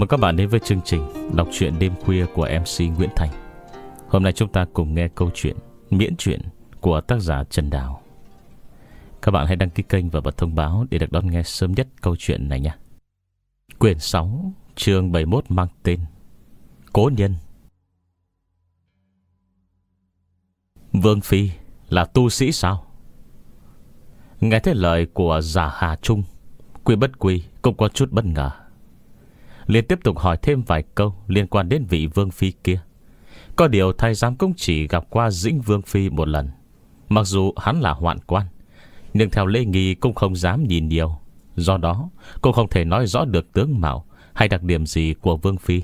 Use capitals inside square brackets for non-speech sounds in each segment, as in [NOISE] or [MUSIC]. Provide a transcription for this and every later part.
mừng các bạn đến với chương trình Đọc truyện đêm khuya của MC Nguyễn Thành Hôm nay chúng ta cùng nghe câu chuyện Miễn truyện của tác giả Trần Đào Các bạn hãy đăng ký kênh và bật thông báo Để được đón nghe sớm nhất câu chuyện này nhé. Quyển 6 chương 71 mang tên Cố nhân Vương Phi là tu sĩ sao? Nghe thấy lời của giả Hà Trung Quy bất quy cũng có chút bất ngờ liền tiếp tục hỏi thêm vài câu Liên quan đến vị Vương Phi kia Có điều thay giám cũng chỉ gặp qua Dĩnh Vương Phi một lần Mặc dù hắn là hoạn quan Nhưng theo lê nghi cũng không dám nhìn nhiều Do đó cũng không thể nói rõ được tướng mạo Hay đặc điểm gì của Vương Phi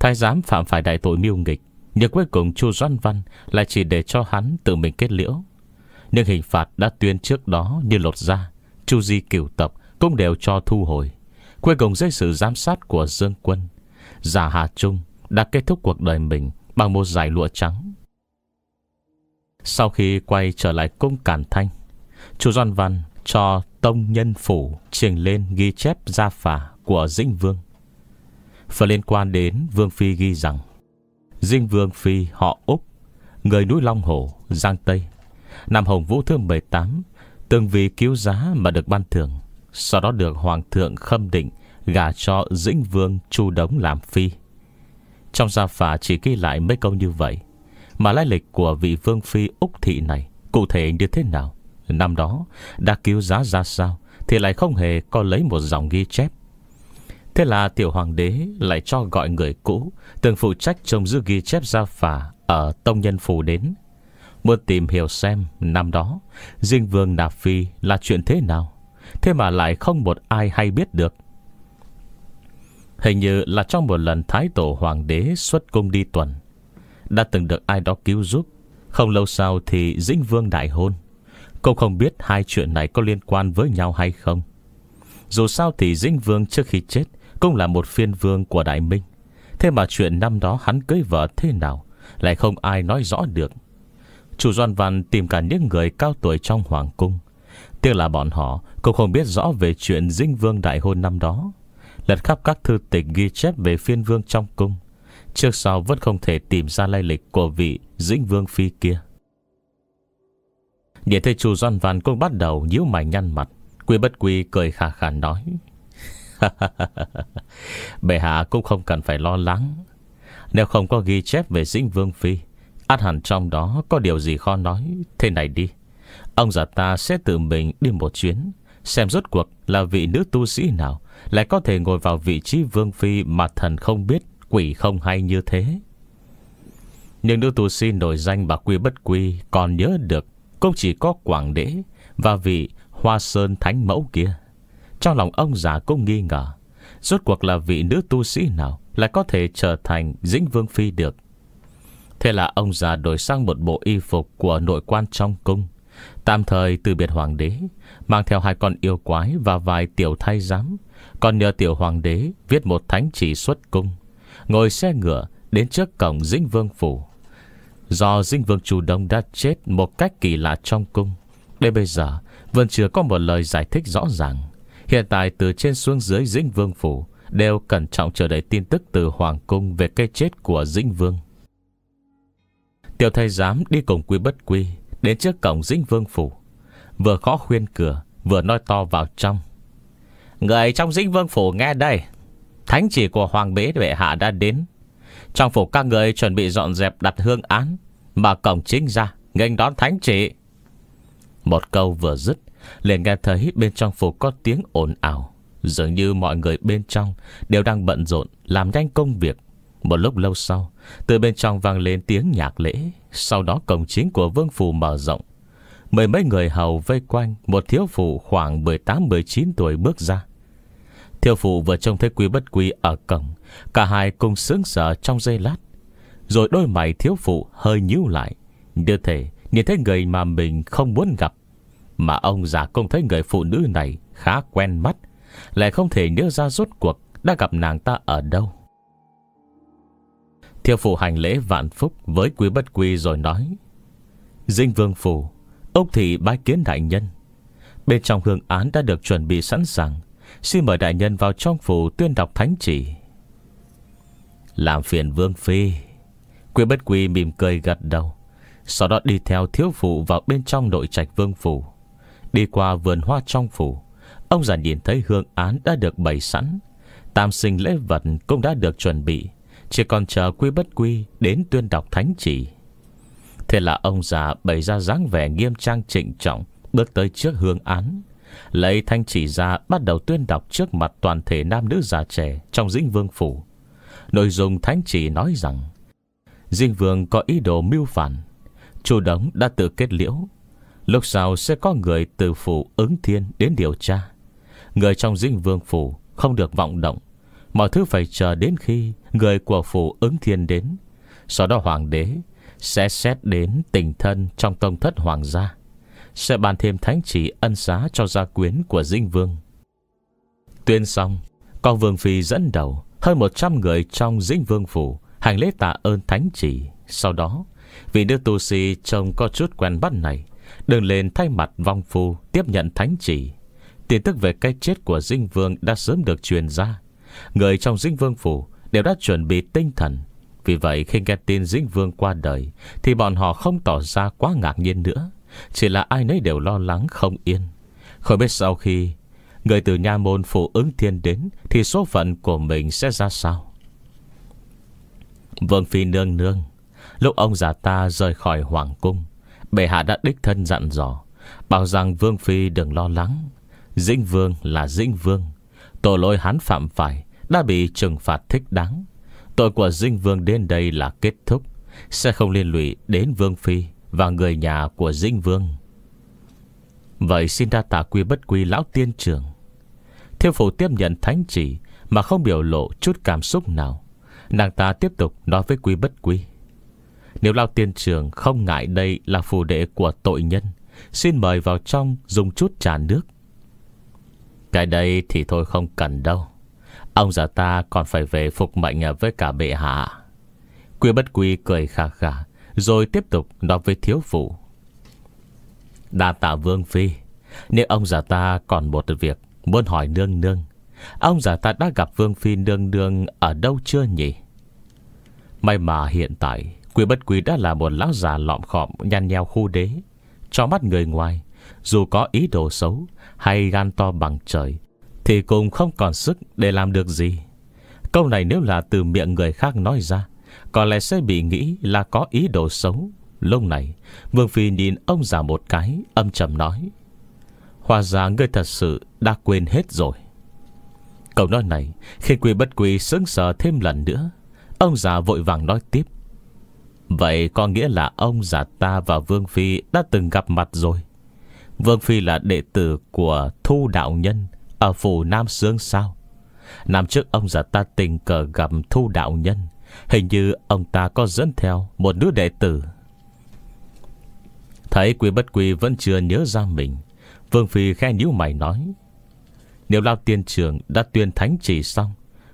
Thái giám phạm phải đại tội miêu nghịch Nhưng cuối cùng Chu Doan Văn Lại chỉ để cho hắn tự mình kết liễu Nhưng hình phạt đã tuyên trước đó Như lột ra Chu Di cửu tập cũng đều cho thu hồi Cuối cùng dưới sự giám sát của Dương Quân Giả Hà Trung đã kết thúc cuộc đời mình Bằng một giải lụa trắng Sau khi quay trở lại cung Cản Thanh chủ Doan Văn cho Tông Nhân Phủ Trình lên ghi chép gia phả của Dĩnh Vương Phần liên quan đến Vương Phi ghi rằng Dinh Vương Phi họ Úc Người núi Long Hồ, Giang Tây Năm Hồng Vũ thứ 18 Từng vì cứu giá mà được ban thưởng sau đó được Hoàng thượng khâm định Gả cho Dĩnh Vương Chu Đống làm phi Trong gia phả chỉ ghi lại mấy câu như vậy Mà lai lịch của vị vương phi Úc Thị này Cụ thể như thế nào Năm đó đã cứu giá ra sao Thì lại không hề có lấy một dòng ghi chép Thế là tiểu hoàng đế lại cho gọi người cũ Từng phụ trách trông giữ ghi chép gia phả Ở Tông Nhân Phủ đến Muốn tìm hiểu xem năm đó Dinh Vương Nạp Phi là chuyện thế nào Thế mà lại không một ai hay biết được Hình như là trong một lần Thái Tổ Hoàng đế xuất cung đi tuần Đã từng được ai đó cứu giúp Không lâu sau thì Dĩnh Vương đại hôn Cô không biết hai chuyện này có liên quan với nhau hay không Dù sao thì Dĩnh Vương trước khi chết Cũng là một phiên vương của Đại Minh Thế mà chuyện năm đó hắn cưới vợ thế nào Lại không ai nói rõ được Chủ Doan Văn tìm cả những người cao tuổi trong Hoàng Cung Tiếc là bọn họ cũng không biết rõ về chuyện dinh vương đại hôn năm đó. Lật khắp các thư tịch ghi chép về phiên vương trong cung. Trước sau vẫn không thể tìm ra lai lịch của vị dĩnh vương phi kia. Nhìn thấy chú Doan Văn cũng bắt đầu nhíu mày nhăn mặt. Quy bất quy cười khà khà nói. [LAUGHS] Bệ hạ cũng không cần phải lo lắng. Nếu không có ghi chép về dĩnh vương phi, át hẳn trong đó có điều gì khó nói. Thế này đi. Ông già ta sẽ tự mình đi một chuyến Xem rốt cuộc là vị nữ tu sĩ nào Lại có thể ngồi vào vị trí vương phi Mà thần không biết Quỷ không hay như thế Nhưng nữ tu sĩ nổi danh Bà quy bất quy còn nhớ được Cũng chỉ có quảng đế Và vị hoa sơn thánh mẫu kia Trong lòng ông già cũng nghi ngờ Rốt cuộc là vị nữ tu sĩ nào Lại có thể trở thành dĩnh vương phi được Thế là ông già đổi sang một bộ y phục Của nội quan trong cung Tạm thời từ biệt hoàng đế Mang theo hai con yêu quái Và vài tiểu thay giám Còn nhờ tiểu hoàng đế viết một thánh chỉ xuất cung Ngồi xe ngựa Đến trước cổng Dinh Vương Phủ Do Dinh Vương Chủ Đông đã chết Một cách kỳ lạ trong cung Đến bây giờ vẫn chưa có một lời giải thích rõ ràng Hiện tại từ trên xuống dưới Dinh Vương Phủ Đều cẩn trọng chờ đợi tin tức từ Hoàng Cung Về cái chết của Dinh Vương Tiểu thầy giám đi cùng quy bất quy Đến trước cổng dĩnh vương phủ Vừa khó khuyên cửa Vừa nói to vào trong Người trong dĩnh vương phủ nghe đây Thánh chỉ của hoàng bế vệ hạ đã đến Trong phủ các người chuẩn bị dọn dẹp đặt hương án Mà cổng chính ra nghênh đón thánh chỉ Một câu vừa dứt liền nghe thấy bên trong phủ có tiếng ồn ào Dường như mọi người bên trong Đều đang bận rộn Làm nhanh công việc Một lúc lâu sau từ bên trong vang lên tiếng nhạc lễ Sau đó cổng chính của vương phủ mở rộng Mười mấy người hầu vây quanh Một thiếu phụ khoảng 18-19 tuổi bước ra Thiếu phụ vừa trông thấy quý bất quý ở cổng Cả hai cùng sướng sở trong giây lát Rồi đôi mày thiếu phụ hơi nhíu lại Như thể nhìn thấy người mà mình không muốn gặp Mà ông già không thấy người phụ nữ này khá quen mắt Lại không thể nhớ ra rốt cuộc đã gặp nàng ta ở đâu Thiêu phủ hành lễ vạn phúc Với quý bất quy rồi nói Dinh vương phủ Ông thị bái kiến đại nhân Bên trong hương án đã được chuẩn bị sẵn sàng Xin mời đại nhân vào trong phủ tuyên đọc thánh chỉ Làm phiền vương phi Quý bất quy mỉm cười gật đầu Sau đó đi theo thiếu phụ vào bên trong nội trạch vương phủ Đi qua vườn hoa trong phủ Ông già nhìn thấy hương án đã được bày sẵn Tam sinh lễ vật cũng đã được chuẩn bị chỉ còn chờ quy bất quy Đến tuyên đọc thánh chỉ Thế là ông già bày ra dáng vẻ nghiêm trang trịnh trọng Bước tới trước hương án Lấy thanh chỉ ra bắt đầu tuyên đọc trước mặt toàn thể nam nữ già trẻ trong dĩnh vương phủ. Nội dung thánh chỉ nói rằng Dinh vương có ý đồ mưu phản Chủ đống đã tự kết liễu Lúc sau sẽ có người từ phủ ứng thiên đến điều tra Người trong dinh vương phủ không được vọng động Mọi thứ phải chờ đến khi Người của phủ ứng thiên đến Sau đó hoàng đế Sẽ xét đến tình thân trong tông thất hoàng gia Sẽ bàn thêm thánh chỉ ân xá Cho gia quyến của dinh vương Tuyên xong Con vương phi dẫn đầu Hơn 100 người trong dinh vương phủ Hành lễ tạ ơn thánh chỉ Sau đó vì nữ tu sĩ trông có chút quen bắt này đừng lên thay mặt vong phu Tiếp nhận thánh chỉ Tin tức về cái chết của Dinh Vương đã sớm được truyền ra Người trong dĩnh vương phủ Đều đã chuẩn bị tinh thần Vì vậy khi nghe tin dĩnh vương qua đời Thì bọn họ không tỏ ra quá ngạc nhiên nữa Chỉ là ai nấy đều lo lắng không yên Không biết sau khi Người từ nha môn phụ ứng thiên đến Thì số phận của mình sẽ ra sao Vương Phi nương nương Lúc ông già ta rời khỏi hoàng cung Bệ hạ đã đích thân dặn dò Bảo rằng Vương Phi đừng lo lắng Dĩnh Vương là Dĩnh Vương tội lỗi hắn phạm phải đã bị trừng phạt thích đáng. Tội của Dinh Vương đến đây là kết thúc, sẽ không liên lụy đến Vương Phi và người nhà của Dinh Vương. Vậy xin đa tạ quy bất quy lão tiên trưởng. Thiêu phủ tiếp nhận thánh chỉ mà không biểu lộ chút cảm xúc nào. Nàng ta tiếp tục nói với quy bất quy. Nếu lão tiên trưởng không ngại đây là phù đệ của tội nhân, xin mời vào trong dùng chút trà nước. Cái đây thì thôi không cần đâu. Ông già ta còn phải về phục mệnh với cả bệ hạ Quy bất quy cười khà khà Rồi tiếp tục nói với thiếu phụ Đà tạ vương phi Nếu ông già ta còn một việc Muốn hỏi nương nương Ông già ta đã gặp vương phi nương nương Ở đâu chưa nhỉ May mà hiện tại Quy bất quy đã là một lão già lọm khọm Nhăn nheo khu đế Cho mắt người ngoài Dù có ý đồ xấu Hay gan to bằng trời thì cũng không còn sức để làm được gì Câu này nếu là từ miệng người khác nói ra Có lẽ sẽ bị nghĩ là có ý đồ xấu Lúc này Vương Phi nhìn ông già một cái Âm trầm nói Hòa ra ngươi thật sự đã quên hết rồi Câu nói này Khi quy bất quy sững sờ thêm lần nữa Ông già vội vàng nói tiếp Vậy có nghĩa là ông già ta và Vương Phi đã từng gặp mặt rồi Vương Phi là đệ tử của Thu Đạo Nhân ở phủ Nam Sương sao Năm trước ông già ta tình cờ gặp thu đạo nhân Hình như ông ta có dẫn theo Một đứa đệ tử Thấy quý bất quý vẫn chưa nhớ ra mình Vương Phi khen nhíu mày nói Nếu Lao Tiên Trường đã tuyên thánh chỉ xong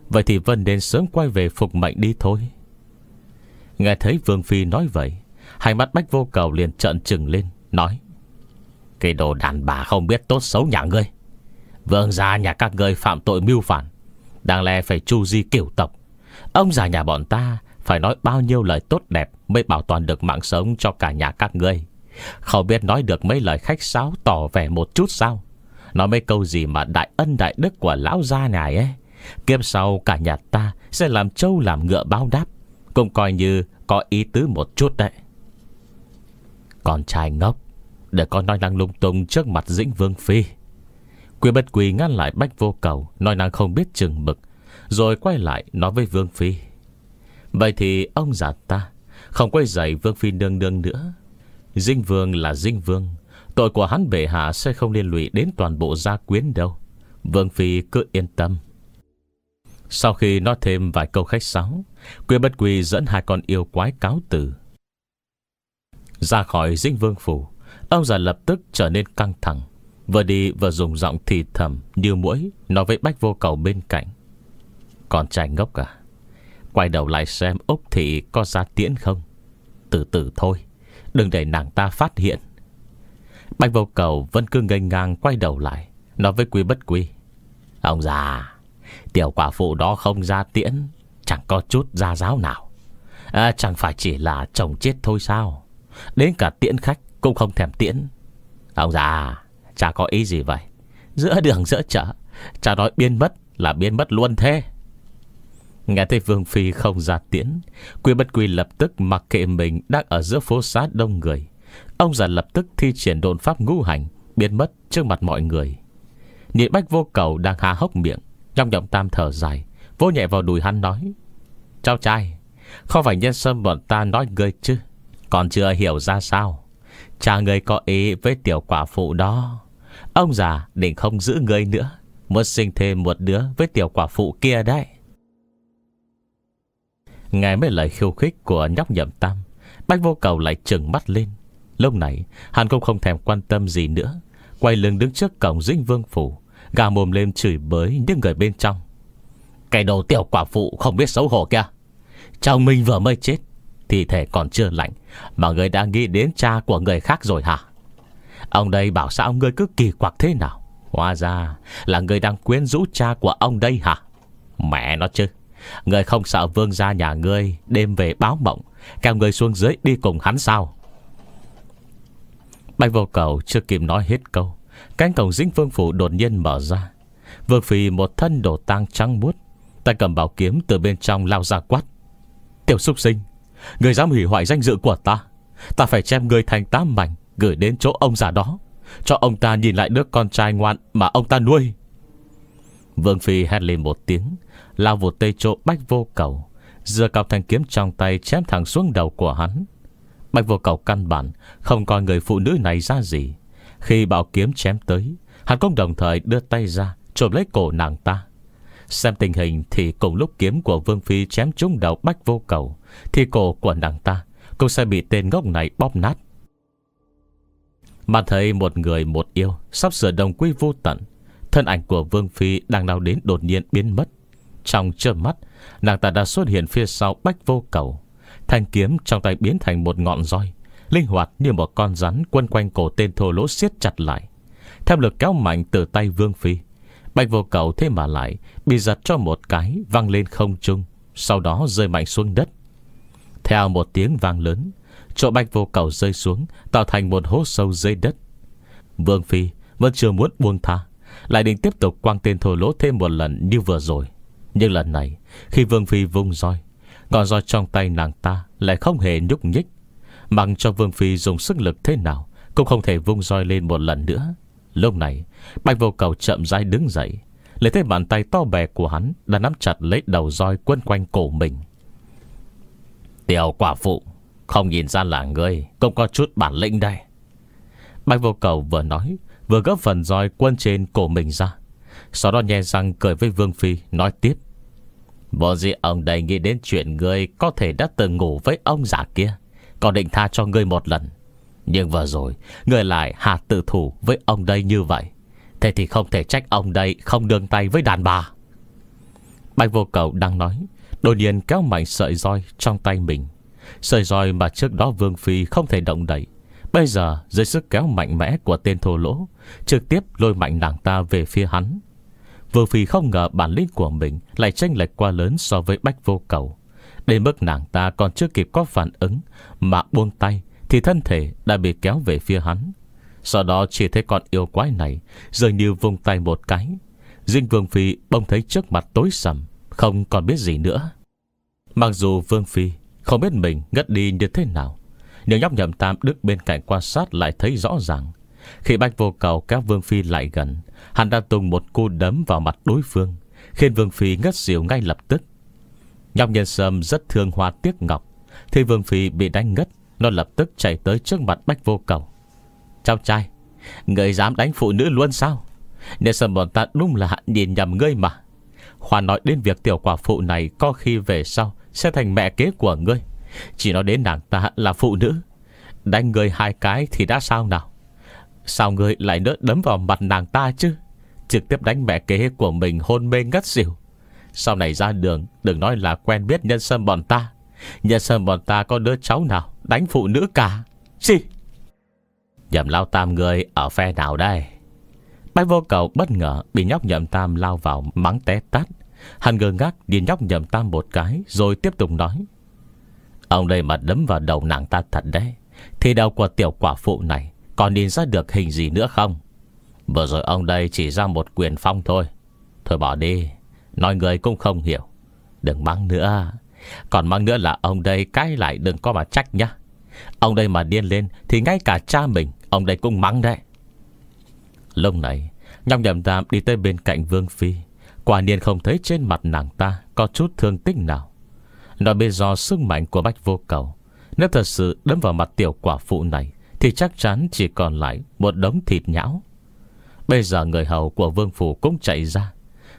Vậy thì Vân nên sớm quay về phục mệnh đi thôi Nghe thấy Vương Phi nói vậy Hai mắt bách vô cầu liền trợn trừng lên Nói Cái đồ đàn bà không biết tốt xấu nhà ngươi Vương gia nhà các ngươi phạm tội mưu phản Đáng lẽ phải chu di kiểu tộc Ông già nhà bọn ta Phải nói bao nhiêu lời tốt đẹp Mới bảo toàn được mạng sống cho cả nhà các ngươi Không biết nói được mấy lời khách sáo Tỏ vẻ một chút sao Nói mấy câu gì mà đại ân đại đức của lão gia này ấy Kiếp sau cả nhà ta Sẽ làm trâu làm ngựa bao đáp Cũng coi như có ý tứ một chút đấy Con trai ngốc Để con nói năng lung tung trước mặt Dĩnh Vương Phi Quy bất quy ngăn lại bách vô cầu Nói nàng không biết chừng mực Rồi quay lại nói với Vương Phi Vậy thì ông già ta Không quay dậy Vương Phi nương nương nữa Dinh Vương là Dinh Vương Tội của hắn bệ hạ sẽ không liên lụy Đến toàn bộ gia quyến đâu Vương Phi cứ yên tâm Sau khi nói thêm vài câu khách sáo Quy bất quy dẫn hai con yêu quái cáo từ Ra khỏi Dinh Vương Phủ Ông già lập tức trở nên căng thẳng Vừa đi vừa dùng giọng thì thầm Như mũi Nói với bách vô cầu bên cạnh còn trai ngốc à Quay đầu lại xem Úc Thị có ra tiễn không Từ từ thôi Đừng để nàng ta phát hiện Bách vô cầu vẫn cứ ngây ngang quay đầu lại Nói với quý bất quý Ông già Tiểu quả phụ đó không ra tiễn Chẳng có chút gia giáo nào à, Chẳng phải chỉ là chồng chết thôi sao Đến cả tiễn khách cũng không thèm tiễn Ông già Chả có ý gì vậy Giữa đường giữa chợ Chả nói biến mất là biến mất luôn thế Nghe thấy Vương Phi không ra tiễn Quy bất quy lập tức mặc kệ mình Đang ở giữa phố xá đông người Ông già lập tức thi triển đồn pháp ngũ hành Biến mất trước mặt mọi người nhị bách vô cầu đang há hốc miệng Trong giọng tam thở dài Vô nhẹ vào đùi hắn nói Cháu trai Không phải nhân sâm bọn ta nói ngươi chứ Còn chưa hiểu ra sao Cha ngươi có ý với tiểu quả phụ đó Ông già định không giữ ngươi nữa Muốn sinh thêm một đứa với tiểu quả phụ kia đấy Nghe mấy lời khiêu khích của nhóc nhậm tam Bách vô cầu lại trừng mắt lên Lúc này hắn cũng không thèm quan tâm gì nữa Quay lưng đứng trước cổng dinh vương phủ Gà mồm lên chửi bới những người bên trong Cái đồ tiểu quả phụ không biết xấu hổ kia Chồng mình vừa mới chết Thì thể còn chưa lạnh Mà người đã nghĩ đến cha của người khác rồi hả Ông đây bảo sao ông ngươi cứ kỳ quặc thế nào Hóa ra là người đang quyến rũ cha của ông đây hả Mẹ nó chứ Người không sợ vương gia nhà ngươi Đêm về báo mộng Kéo người xuống dưới đi cùng hắn sao Bạch vô cầu chưa kịp nói hết câu Cánh cổng dĩnh phương phủ đột nhiên mở ra Vương Phi một thân đổ tang trắng muốt Tay cầm bảo kiếm từ bên trong lao ra quát Tiểu súc sinh Người dám hủy hoại danh dự của ta Ta phải chém người thành tám mảnh Gửi đến chỗ ông già đó Cho ông ta nhìn lại đứa con trai ngoan Mà ông ta nuôi Vương Phi hét lên một tiếng Lao vụt tây chỗ bách vô cầu Giờ cọc thanh kiếm trong tay chém thẳng xuống đầu của hắn Bách vô cầu căn bản Không coi người phụ nữ này ra gì Khi bảo kiếm chém tới Hắn cũng đồng thời đưa tay ra Trộm lấy cổ nàng ta Xem tình hình thì cùng lúc kiếm của Vương Phi chém trúng đầu bách vô cầu Thì cổ của nàng ta Cũng sẽ bị tên ngốc này bóp nát mà thấy một người một yêu Sắp sửa đồng quy vô tận Thân ảnh của Vương Phi đang lao đến đột nhiên biến mất Trong trơ mắt Nàng ta đã xuất hiện phía sau bách vô cầu Thanh kiếm trong tay biến thành một ngọn roi Linh hoạt như một con rắn Quân quanh cổ tên thô lỗ siết chặt lại Theo lực kéo mạnh từ tay Vương Phi Bạch vô cầu thế mà lại Bị giật cho một cái văng lên không trung Sau đó rơi mạnh xuống đất Theo một tiếng vang lớn Chỗ bạch vô cầu rơi xuống Tạo thành một hố sâu dưới đất Vương Phi vẫn chưa muốn buông tha Lại định tiếp tục quăng tên thổ lỗ thêm một lần như vừa rồi Nhưng lần này Khi Vương Phi vung roi Còn roi trong tay nàng ta lại không hề nhúc nhích Mặc cho Vương Phi dùng sức lực thế nào Cũng không thể vung roi lên một lần nữa Lúc này Bạch vô cầu chậm rãi đứng dậy Lấy thấy bàn tay to bè của hắn Đã nắm chặt lấy đầu roi quân quanh cổ mình Tiểu quả phụ không nhìn ra là người Cũng có chút bản lĩnh đây Bạch vô cầu vừa nói Vừa gấp phần roi quân trên cổ mình ra Sau đó nhẹ răng cười với Vương Phi Nói tiếp Vô gì ông đây nghĩ đến chuyện người Có thể đã từng ngủ với ông giả kia Còn định tha cho người một lần Nhưng vừa rồi người lại hạ tự thủ với ông đây như vậy Thế thì không thể trách ông đây Không đương tay với đàn bà Bạch vô cầu đang nói Đột nhiên kéo mạnh sợi roi trong tay mình Sợi roi mà trước đó Vương Phi không thể động đẩy Bây giờ dưới sức kéo mạnh mẽ của tên thô lỗ Trực tiếp lôi mạnh nàng ta về phía hắn Vương Phi không ngờ bản lĩnh của mình Lại tranh lệch quá lớn so với bách vô cầu Đến mức nàng ta còn chưa kịp có phản ứng Mà buông tay Thì thân thể đã bị kéo về phía hắn Sau đó chỉ thấy con yêu quái này Dường như vùng tay một cái Dinh Vương Phi bông thấy trước mặt tối sầm Không còn biết gì nữa Mặc dù Vương Phi không biết mình ngất đi như thế nào Nhưng nhóc nhậm tam đứng bên cạnh quan sát Lại thấy rõ ràng Khi bạch vô cầu các Vương Phi lại gần Hắn đã tung một cú đấm vào mặt đối phương Khiến Vương Phi ngất xỉu ngay lập tức Nhóc nhân sâm rất thương hoa tiếc ngọc Thì Vương Phi bị đánh ngất Nó lập tức chạy tới trước mặt bách vô cầu Cháu trai Người dám đánh phụ nữ luôn sao Nhân sâm bọn ta đúng là hạn nhìn nhầm ngươi mà Khoa nói đến việc tiểu quả phụ này Có khi về sau sẽ thành mẹ kế của ngươi Chỉ nói đến nàng ta là phụ nữ Đánh ngươi hai cái thì đã sao nào Sao ngươi lại nữa đấm vào mặt nàng ta chứ Trực tiếp đánh mẹ kế của mình hôn mê ngất xỉu Sau này ra đường Đừng nói là quen biết nhân sâm bọn ta Nhân sâm bọn ta có đứa cháu nào Đánh phụ nữ cả Gì Nhậm lao tam người ở phe nào đây Bách vô cầu bất ngờ Bị nhóc nhậm tam lao vào mắng té tát Hắn ngơ ngác nhìn nhóc nhầm tam một cái Rồi tiếp tục nói Ông đây mà đấm vào đầu nàng ta thật đấy Thì đầu của tiểu quả phụ này Còn nhìn ra được hình gì nữa không Vừa rồi ông đây chỉ ra một quyền phong thôi Thôi bỏ đi Nói người cũng không hiểu Đừng mắng nữa Còn mắng nữa là ông đây cái lại đừng có mà trách nhá Ông đây mà điên lên Thì ngay cả cha mình Ông đây cũng mắng đấy Lúc này Nhóc nhầm tam đi tới bên cạnh Vương Phi Quả niên không thấy trên mặt nàng ta Có chút thương tích nào Nói bây do sức mạnh của bách vô cầu Nếu thật sự đấm vào mặt tiểu quả phụ này Thì chắc chắn chỉ còn lại Một đống thịt nhão Bây giờ người hầu của vương phủ cũng chạy ra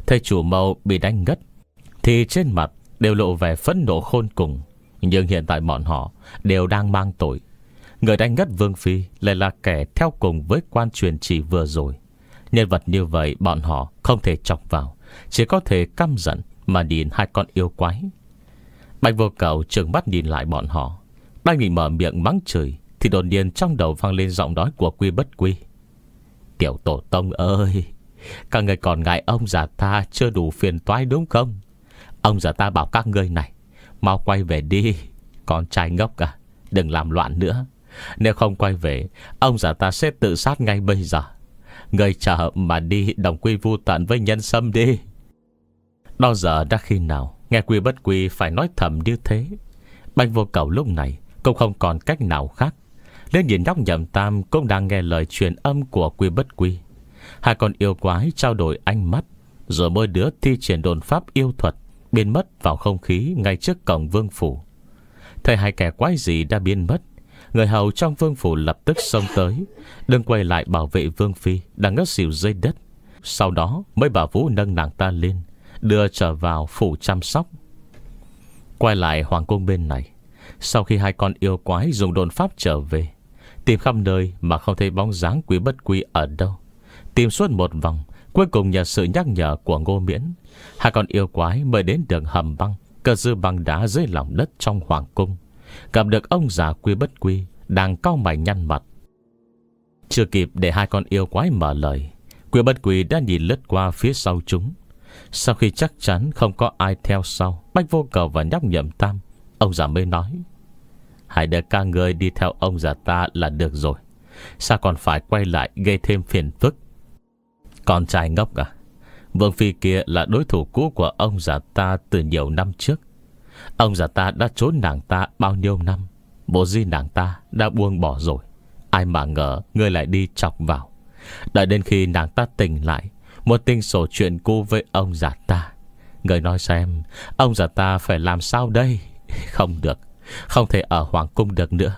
Thầy chủ mâu bị đánh ngất Thì trên mặt đều lộ vẻ phẫn nộ khôn cùng Nhưng hiện tại bọn họ Đều đang mang tội Người đánh ngất Vương Phi lại là kẻ theo cùng với quan truyền chỉ vừa rồi. Nhân vật như vậy bọn họ không thể chọc vào Chỉ có thể căm giận Mà nhìn hai con yêu quái Bạch vô cầu trường mắt nhìn lại bọn họ Đang định mở miệng mắng chửi Thì đột nhiên trong đầu vang lên giọng nói của quy bất quy Tiểu tổ tông ơi Các người còn ngại ông già ta Chưa đủ phiền toái đúng không Ông già ta bảo các ngươi này Mau quay về đi Con trai ngốc à Đừng làm loạn nữa Nếu không quay về Ông già ta sẽ tự sát ngay bây giờ Người chờ mà đi đồng quy vu tận với nhân sâm đi Bao giờ đã khi nào Nghe quy bất quy phải nói thầm như thế Bành vô cầu lúc này Cũng không còn cách nào khác Lên nhìn nhóc nhậm tam Cũng đang nghe lời truyền âm của quy bất quy Hai con yêu quái trao đổi ánh mắt Rồi mỗi đứa thi triển đồn pháp yêu thuật Biến mất vào không khí Ngay trước cổng vương phủ Thầy hai kẻ quái gì đã biến mất Người hầu trong vương phủ lập tức xông tới Đừng quay lại bảo vệ vương phi Đang ngất xỉu dây đất Sau đó mới bà Vũ nâng nàng ta lên Đưa trở vào phủ chăm sóc Quay lại hoàng cung bên này Sau khi hai con yêu quái dùng đồn pháp trở về Tìm khắp nơi mà không thấy bóng dáng quý bất quy ở đâu Tìm suốt một vòng Cuối cùng nhờ sự nhắc nhở của Ngô Miễn Hai con yêu quái mới đến đường hầm băng cơ dư băng đá dưới lòng đất trong hoàng cung Cầm được ông già quy bất quy Đang cau mày nhăn mặt Chưa kịp để hai con yêu quái mở lời Quy bất quy đã nhìn lướt qua phía sau chúng Sau khi chắc chắn không có ai theo sau Bách vô cầu và nhóc nhậm tam Ông già mới nói Hãy để ca người đi theo ông già ta là được rồi Sao còn phải quay lại gây thêm phiền phức Con trai ngốc à Vương Phi kia là đối thủ cũ của ông già ta từ nhiều năm trước Ông già ta đã trốn nàng ta bao nhiêu năm Bộ di nàng ta đã buông bỏ rồi Ai mà ngờ Ngươi lại đi chọc vào Đợi đến khi nàng ta tỉnh lại Một tình sổ chuyện cô với ông già ta Người nói xem Ông già ta phải làm sao đây [LAUGHS] Không được Không thể ở Hoàng Cung được nữa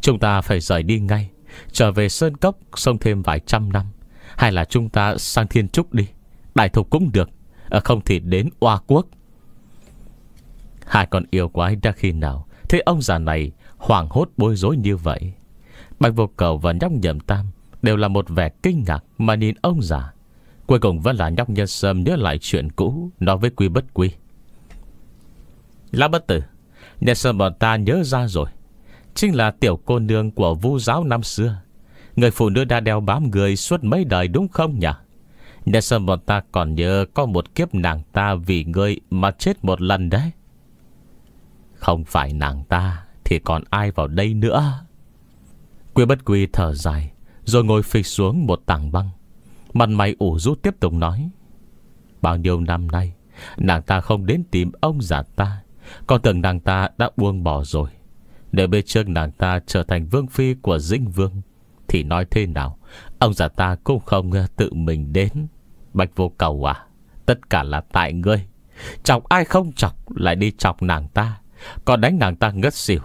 Chúng ta phải rời đi ngay Trở về Sơn Cốc sông thêm vài trăm năm Hay là chúng ta sang Thiên Trúc đi Đại Thục cũng được ờ, Không thì đến oa Quốc Hai con yêu quái đã khi nào Thế ông già này hoảng hốt bối rối như vậy Bạch vô cầu và nhóc nhầm tam Đều là một vẻ kinh ngạc Mà nhìn ông già Cuối cùng vẫn là nhóc nhân sâm nhớ lại chuyện cũ Nói với quy bất quy Lá bất tử Nhân sâm bọn ta nhớ ra rồi Chính là tiểu cô nương của vu giáo năm xưa Người phụ nữ đã đeo bám người Suốt mấy đời đúng không nhỉ Nhân sâm bọn ta còn nhớ Có một kiếp nàng ta vì người Mà chết một lần đấy không phải nàng ta Thì còn ai vào đây nữa Quy bất quy thở dài Rồi ngồi phịch xuống một tảng băng Mặt mày ủ rút tiếp tục nói Bao nhiêu năm nay Nàng ta không đến tìm ông già ta Con tưởng nàng ta đã buông bỏ rồi Để bê trước nàng ta trở thành vương phi của dinh vương Thì nói thế nào Ông già ta cũng không tự mình đến Bạch vô cầu à Tất cả là tại ngươi Chọc ai không chọc Lại đi chọc nàng ta còn đánh nàng ta ngất xỉu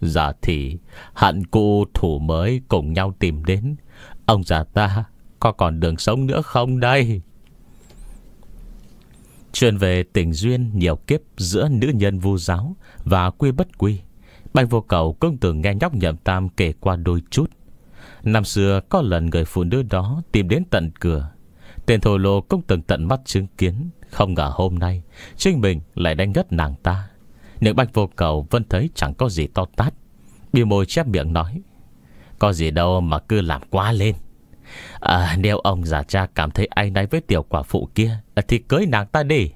Giả thì hạn cụ thủ mới cùng nhau tìm đến Ông già ta có còn đường sống nữa không đây Chuyện về tình duyên nhiều kiếp giữa nữ nhân vu giáo và quy bất quy Bạch vô cầu công tử nghe nhóc nhậm tam kể qua đôi chút Năm xưa có lần người phụ nữ đó tìm đến tận cửa Tên thổ lô cũng từng tận mắt chứng kiến Không ngờ hôm nay Chính mình lại đánh ngất nàng ta nếu bạch vô cầu vẫn thấy chẳng có gì to tát Biêu môi chép miệng nói Có gì đâu mà cứ làm quá lên à, Nếu ông già cha cảm thấy anh náy với tiểu quả phụ kia Thì cưới nàng ta đi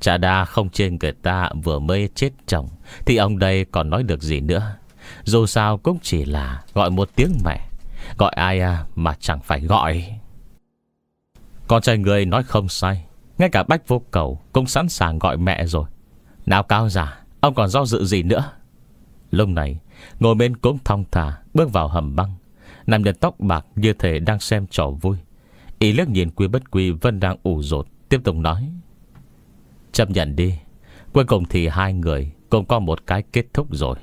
Chà đa không trên người ta vừa mới chết chồng Thì ông đây còn nói được gì nữa Dù sao cũng chỉ là gọi một tiếng mẹ Gọi ai à mà chẳng phải gọi Con trai người nói không sai Ngay cả Bách Vô Cầu cũng sẵn sàng gọi mẹ rồi nào cao giả Ông còn do dự gì nữa Lúc này ngồi bên cũng thong thả Bước vào hầm băng Nằm nhân tóc bạc như thể đang xem trò vui Ý liếc nhìn quy bất quy Vân đang ủ rột Tiếp tục nói Chấp nhận đi Cuối cùng thì hai người Cũng có một cái kết thúc rồi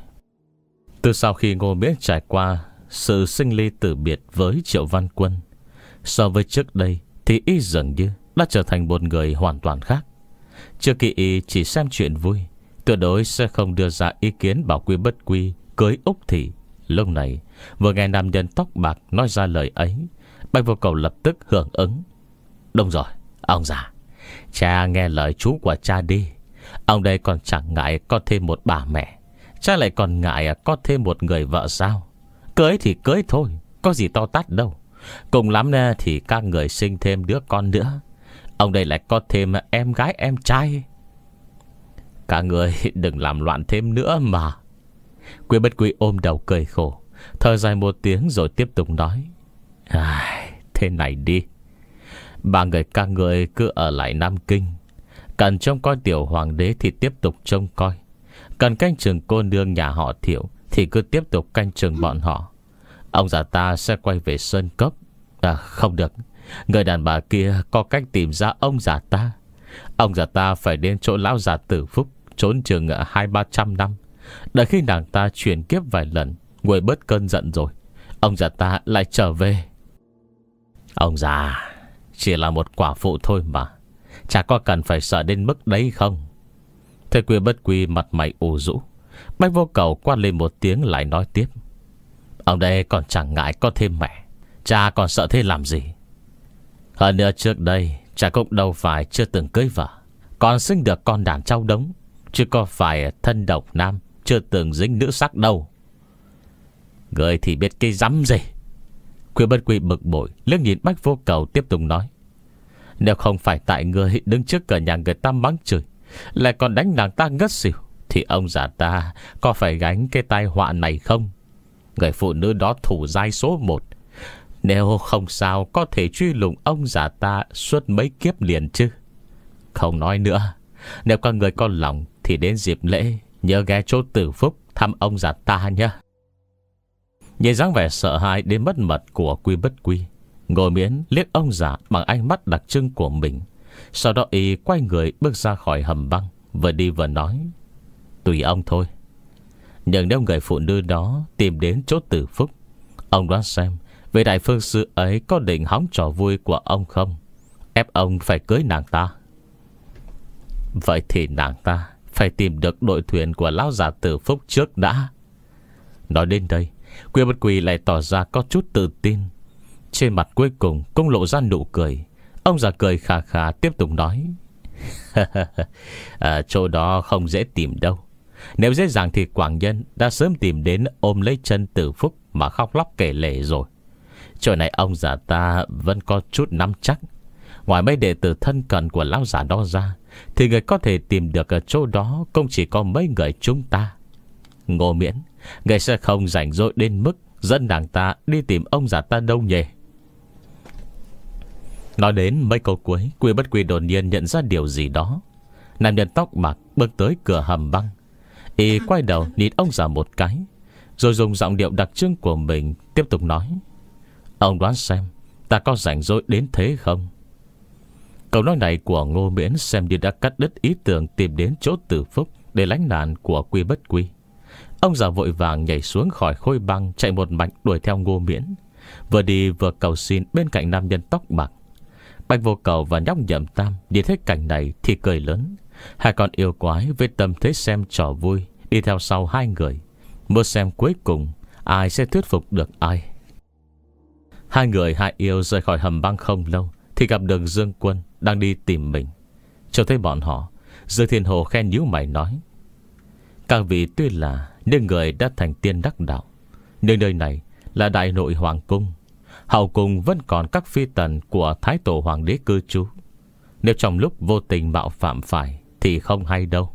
Từ sau khi Ngô Miễn trải qua Sự sinh ly tử biệt với Triệu Văn Quân So với trước đây Thì y dường như đã trở thành một người hoàn toàn khác chưa y chỉ xem chuyện vui Tuyệt đối sẽ không đưa ra ý kiến bảo quy bất quy Cưới Úc Thị Lúc này vừa nghe nam nhân tóc bạc Nói ra lời ấy Bạch vô cầu lập tức hưởng ứng Đúng rồi ông già Cha nghe lời chú của cha đi Ông đây còn chẳng ngại có thêm một bà mẹ Cha lại còn ngại có thêm một người vợ sao Cưới thì cưới thôi Có gì to tát đâu Cùng lắm eh, thì các người sinh thêm đứa con nữa Ông đây lại có thêm em gái em trai Cả người [LAUGHS] đừng làm loạn thêm nữa mà Quý bất quý ôm đầu cười khổ Thở dài một tiếng rồi tiếp tục nói Thế này đi Ba người ca người cứ ở lại Nam Kinh Cần trông coi tiểu hoàng đế thì tiếp tục trông coi Cần canh trường cô nương nhà họ thiểu Thì cứ tiếp tục canh trường bọn họ Ông già ta sẽ quay về Sơn Cốc À không được Người đàn bà kia có cách tìm ra ông già ta Ông già ta phải đến chỗ lão già tử phúc Trốn trường hai ba trăm năm Đợi khi nàng ta chuyển kiếp vài lần Nguội bớt cơn giận rồi Ông già ta lại trở về Ông già Chỉ là một quả phụ thôi mà Chả có cần phải sợ đến mức đấy không Thế quy bất quy mặt mày ủ rũ Bách vô cầu quát lên một tiếng lại nói tiếp Ông đây còn chẳng ngại có thêm mẹ Cha còn sợ thế làm gì hơn nữa trước đây Cha cũng đâu phải chưa từng cưới vợ Còn sinh được con đàn trao đống Chứ có phải thân độc nam Chưa từng dính nữ sắc đâu Người thì biết cái rắm gì Quyên bất quỳ bực bội Lước nhìn bách vô cầu tiếp tục nói Nếu không phải tại người đứng trước cửa nhà người ta mắng chửi Lại còn đánh nàng ta ngất xỉu Thì ông già ta có phải gánh cái tai họa này không Người phụ nữ đó thủ dai số 1 nếu không sao có thể truy lùng ông già ta suốt mấy kiếp liền chứ. Không nói nữa, nếu các người có lòng thì đến dịp lễ nhớ ghé chỗ tử phúc thăm ông già ta nhé. Nhìn dáng vẻ sợ hãi đến mất mật của quy bất quy. Ngồi miễn liếc ông già bằng ánh mắt đặc trưng của mình. Sau đó y quay người bước ra khỏi hầm băng, vừa đi vừa nói. Tùy ông thôi. Nhưng nếu người phụ nữ đó tìm đến chỗ tử phúc, ông đoán xem Vị đại phương sư ấy có định hóng trò vui của ông không Ép ông phải cưới nàng ta Vậy thì nàng ta Phải tìm được đội thuyền của lão già tử phúc trước đã Nói đến đây Quyên bất quỳ lại tỏ ra có chút tự tin Trên mặt cuối cùng Cũng lộ ra nụ cười Ông già cười khà khà tiếp tục nói [LAUGHS] à, Chỗ đó không dễ tìm đâu Nếu dễ dàng thì Quảng Nhân Đã sớm tìm đến ôm lấy chân tử phúc Mà khóc lóc kể lệ rồi Chỗ này ông già ta vẫn có chút nắm chắc Ngoài mấy đệ tử thân cận của lão già đó ra Thì người có thể tìm được ở chỗ đó Không chỉ có mấy người chúng ta Ngô miễn Người sẽ không rảnh rỗi đến mức Dân đảng ta đi tìm ông già ta đâu nhỉ Nói đến mấy câu cuối Quy bất quy đột nhiên nhận ra điều gì đó Nam nhân tóc bạc bước tới cửa hầm băng Y quay đầu nhìn ông già một cái Rồi dùng giọng điệu đặc trưng của mình Tiếp tục nói Ông đoán xem Ta có rảnh rỗi đến thế không Câu nói này của Ngô Miễn Xem như đã cắt đứt ý tưởng Tìm đến chỗ tử phúc để lánh nạn của quy bất quy Ông già vội vàng nhảy xuống khỏi khôi băng Chạy một mạch đuổi theo Ngô Miễn Vừa đi vừa cầu xin bên cạnh nam nhân tóc bạc Bạch vô cầu và nhóc nhậm tam đi thấy cảnh này thì cười lớn Hai con yêu quái với tâm thế xem trò vui Đi theo sau hai người Mưa xem cuối cùng Ai sẽ thuyết phục được ai Hai người hai yêu rời khỏi hầm băng không lâu Thì gặp được Dương Quân Đang đi tìm mình Cho thấy bọn họ Dương Thiên Hồ khen nhíu mày nói Các vị tuy là những người đã thành tiên đắc đạo Nhưng nơi này là đại nội hoàng cung Hậu cung vẫn còn các phi tần Của Thái Tổ Hoàng đế cư trú Nếu trong lúc vô tình bạo phạm phải Thì không hay đâu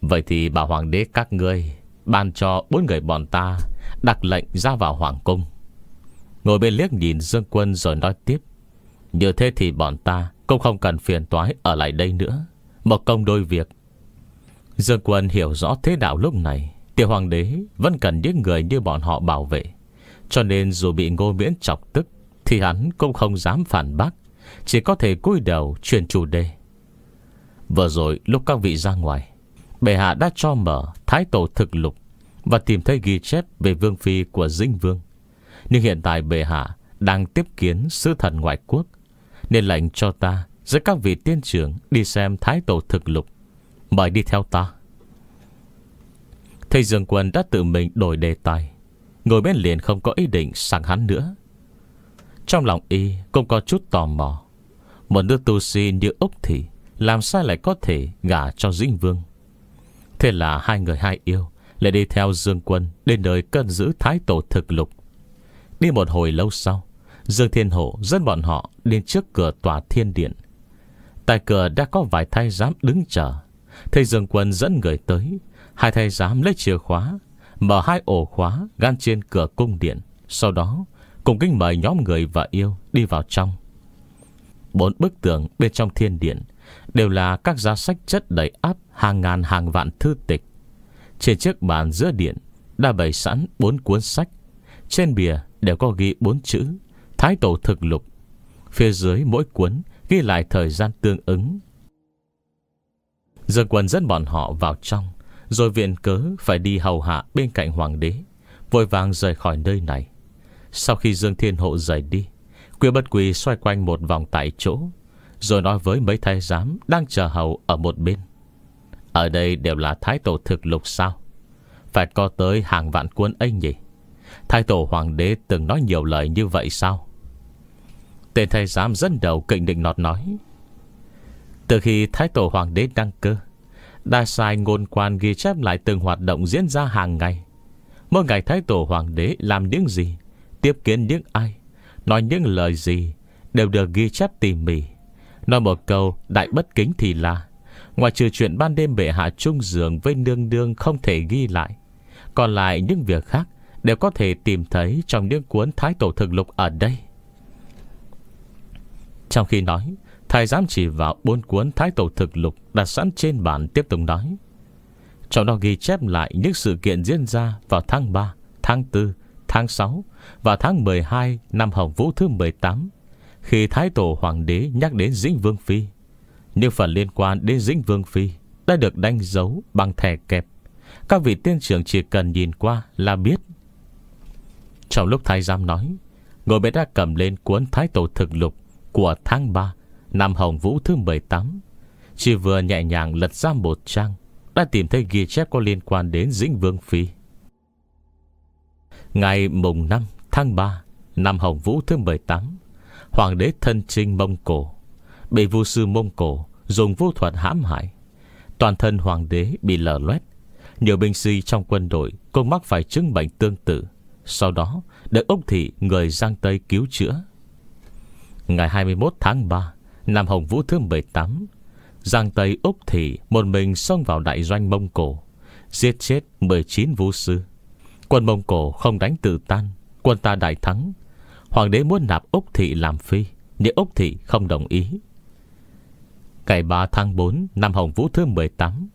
Vậy thì bảo hoàng đế các ngươi Ban cho bốn người bọn ta Đặt lệnh ra vào hoàng cung Ngồi bên liếc nhìn Dương Quân rồi nói tiếp Như thế thì bọn ta Cũng không cần phiền toái ở lại đây nữa Một công đôi việc Dương Quân hiểu rõ thế đạo lúc này Tiểu hoàng đế vẫn cần những người như bọn họ bảo vệ Cho nên dù bị ngô miễn chọc tức Thì hắn cũng không dám phản bác Chỉ có thể cúi đầu truyền chủ đề Vừa rồi lúc các vị ra ngoài Bệ hạ đã cho mở Thái tổ thực lục Và tìm thấy ghi chép về vương phi của Dinh Vương nhưng hiện tại bệ hạ Đang tiếp kiến sứ thần ngoại quốc Nên lệnh cho ta Giữa các vị tiên trưởng đi xem thái tổ thực lục Mời đi theo ta Thầy Dương Quân đã tự mình đổi đề tài Ngồi bên liền không có ý định sang hắn nữa Trong lòng y cũng có chút tò mò Một đứa tu si như Úc Thị Làm sao lại có thể gả cho Dĩnh Vương Thế là hai người hai yêu Lại đi theo Dương Quân Đến nơi cân giữ thái tổ thực lục Đi một hồi lâu sau Dương Thiên Hổ dẫn bọn họ Đến trước cửa tòa thiên điện Tại cửa đã có vài thay giám đứng chờ Thầy Dương Quân dẫn người tới Hai thay giám lấy chìa khóa Mở hai ổ khóa gan trên cửa cung điện Sau đó cùng kinh mời nhóm người và yêu Đi vào trong Bốn bức tường bên trong thiên điện Đều là các giá sách chất đầy áp Hàng ngàn hàng vạn thư tịch Trên chiếc bàn giữa điện Đã bày sẵn bốn cuốn sách Trên bìa đều có ghi bốn chữ Thái Tổ Thực Lục. Phía dưới mỗi cuốn ghi lại thời gian tương ứng. Dương quân dẫn bọn họ vào trong, rồi viện cớ phải đi hầu hạ bên cạnh hoàng đế, vội vàng rời khỏi nơi này. Sau khi Dương Thiên Hộ rời đi, Quyêu bất quỳ xoay quanh một vòng tại chỗ, rồi nói với mấy thái giám đang chờ hầu ở một bên. Ở đây đều là thái tổ thực lục sao? Phải có tới hàng vạn cuốn ấy nhỉ? Thái tổ hoàng đế từng nói nhiều lời như vậy sao Tên thầy giám dẫn đầu kịnh định nọt nói Từ khi thái tổ hoàng đế đăng cơ Đã sai ngôn quan ghi chép lại từng hoạt động diễn ra hàng ngày Mỗi ngày thái tổ hoàng đế làm những gì Tiếp kiến những ai Nói những lời gì Đều được ghi chép tỉ mỉ Nói một câu đại bất kính thì là Ngoài trừ chuyện ban đêm bệ hạ chung giường với nương đương không thể ghi lại Còn lại những việc khác đều có thể tìm thấy trong những cuốn thái tổ thực lục ở đây. Trong khi nói, thái giám chỉ vào bốn cuốn thái tổ thực lục đặt sẵn trên bàn tiếp tục nói. Trong đó ghi chép lại những sự kiện diễn ra vào tháng 3, tháng 4, tháng 6 và tháng 12 năm Hồng Vũ thứ 18 khi Thái Tổ Hoàng đế nhắc đến Dĩnh Vương Phi. Những phần liên quan đến Dĩnh Vương Phi đã được đánh dấu bằng thẻ kẹp. Các vị tiên trưởng chỉ cần nhìn qua là biết trong lúc thái giam nói Ngồi bên đã cầm lên cuốn thái tổ thực lục Của tháng 3 Năm Hồng Vũ thứ 18 Chỉ vừa nhẹ nhàng lật ra một trang Đã tìm thấy ghi chép có liên quan đến Dĩnh Vương Phi Ngày mùng 5 tháng 3 Năm Hồng Vũ thứ 18 Hoàng đế thân trinh Mông Cổ Bị Vu sư Mông Cổ Dùng vô thuật hãm hại Toàn thân hoàng đế bị lở loét Nhiều binh sĩ trong quân đội Cũng mắc phải chứng bệnh tương tự sau đó được ông Thị người Giang Tây cứu chữa Ngày 21 tháng 3 Năm Hồng Vũ thứ 18 Giang Tây Úc Thị Một mình xông vào đại doanh Mông Cổ Giết chết 19 vũ sư Quân Mông Cổ không đánh tự tan Quân ta đại thắng Hoàng đế muốn nạp Úc Thị làm phi Nhưng Úc Thị không đồng ý Ngày 3 tháng 4 Năm Hồng Vũ thứ 18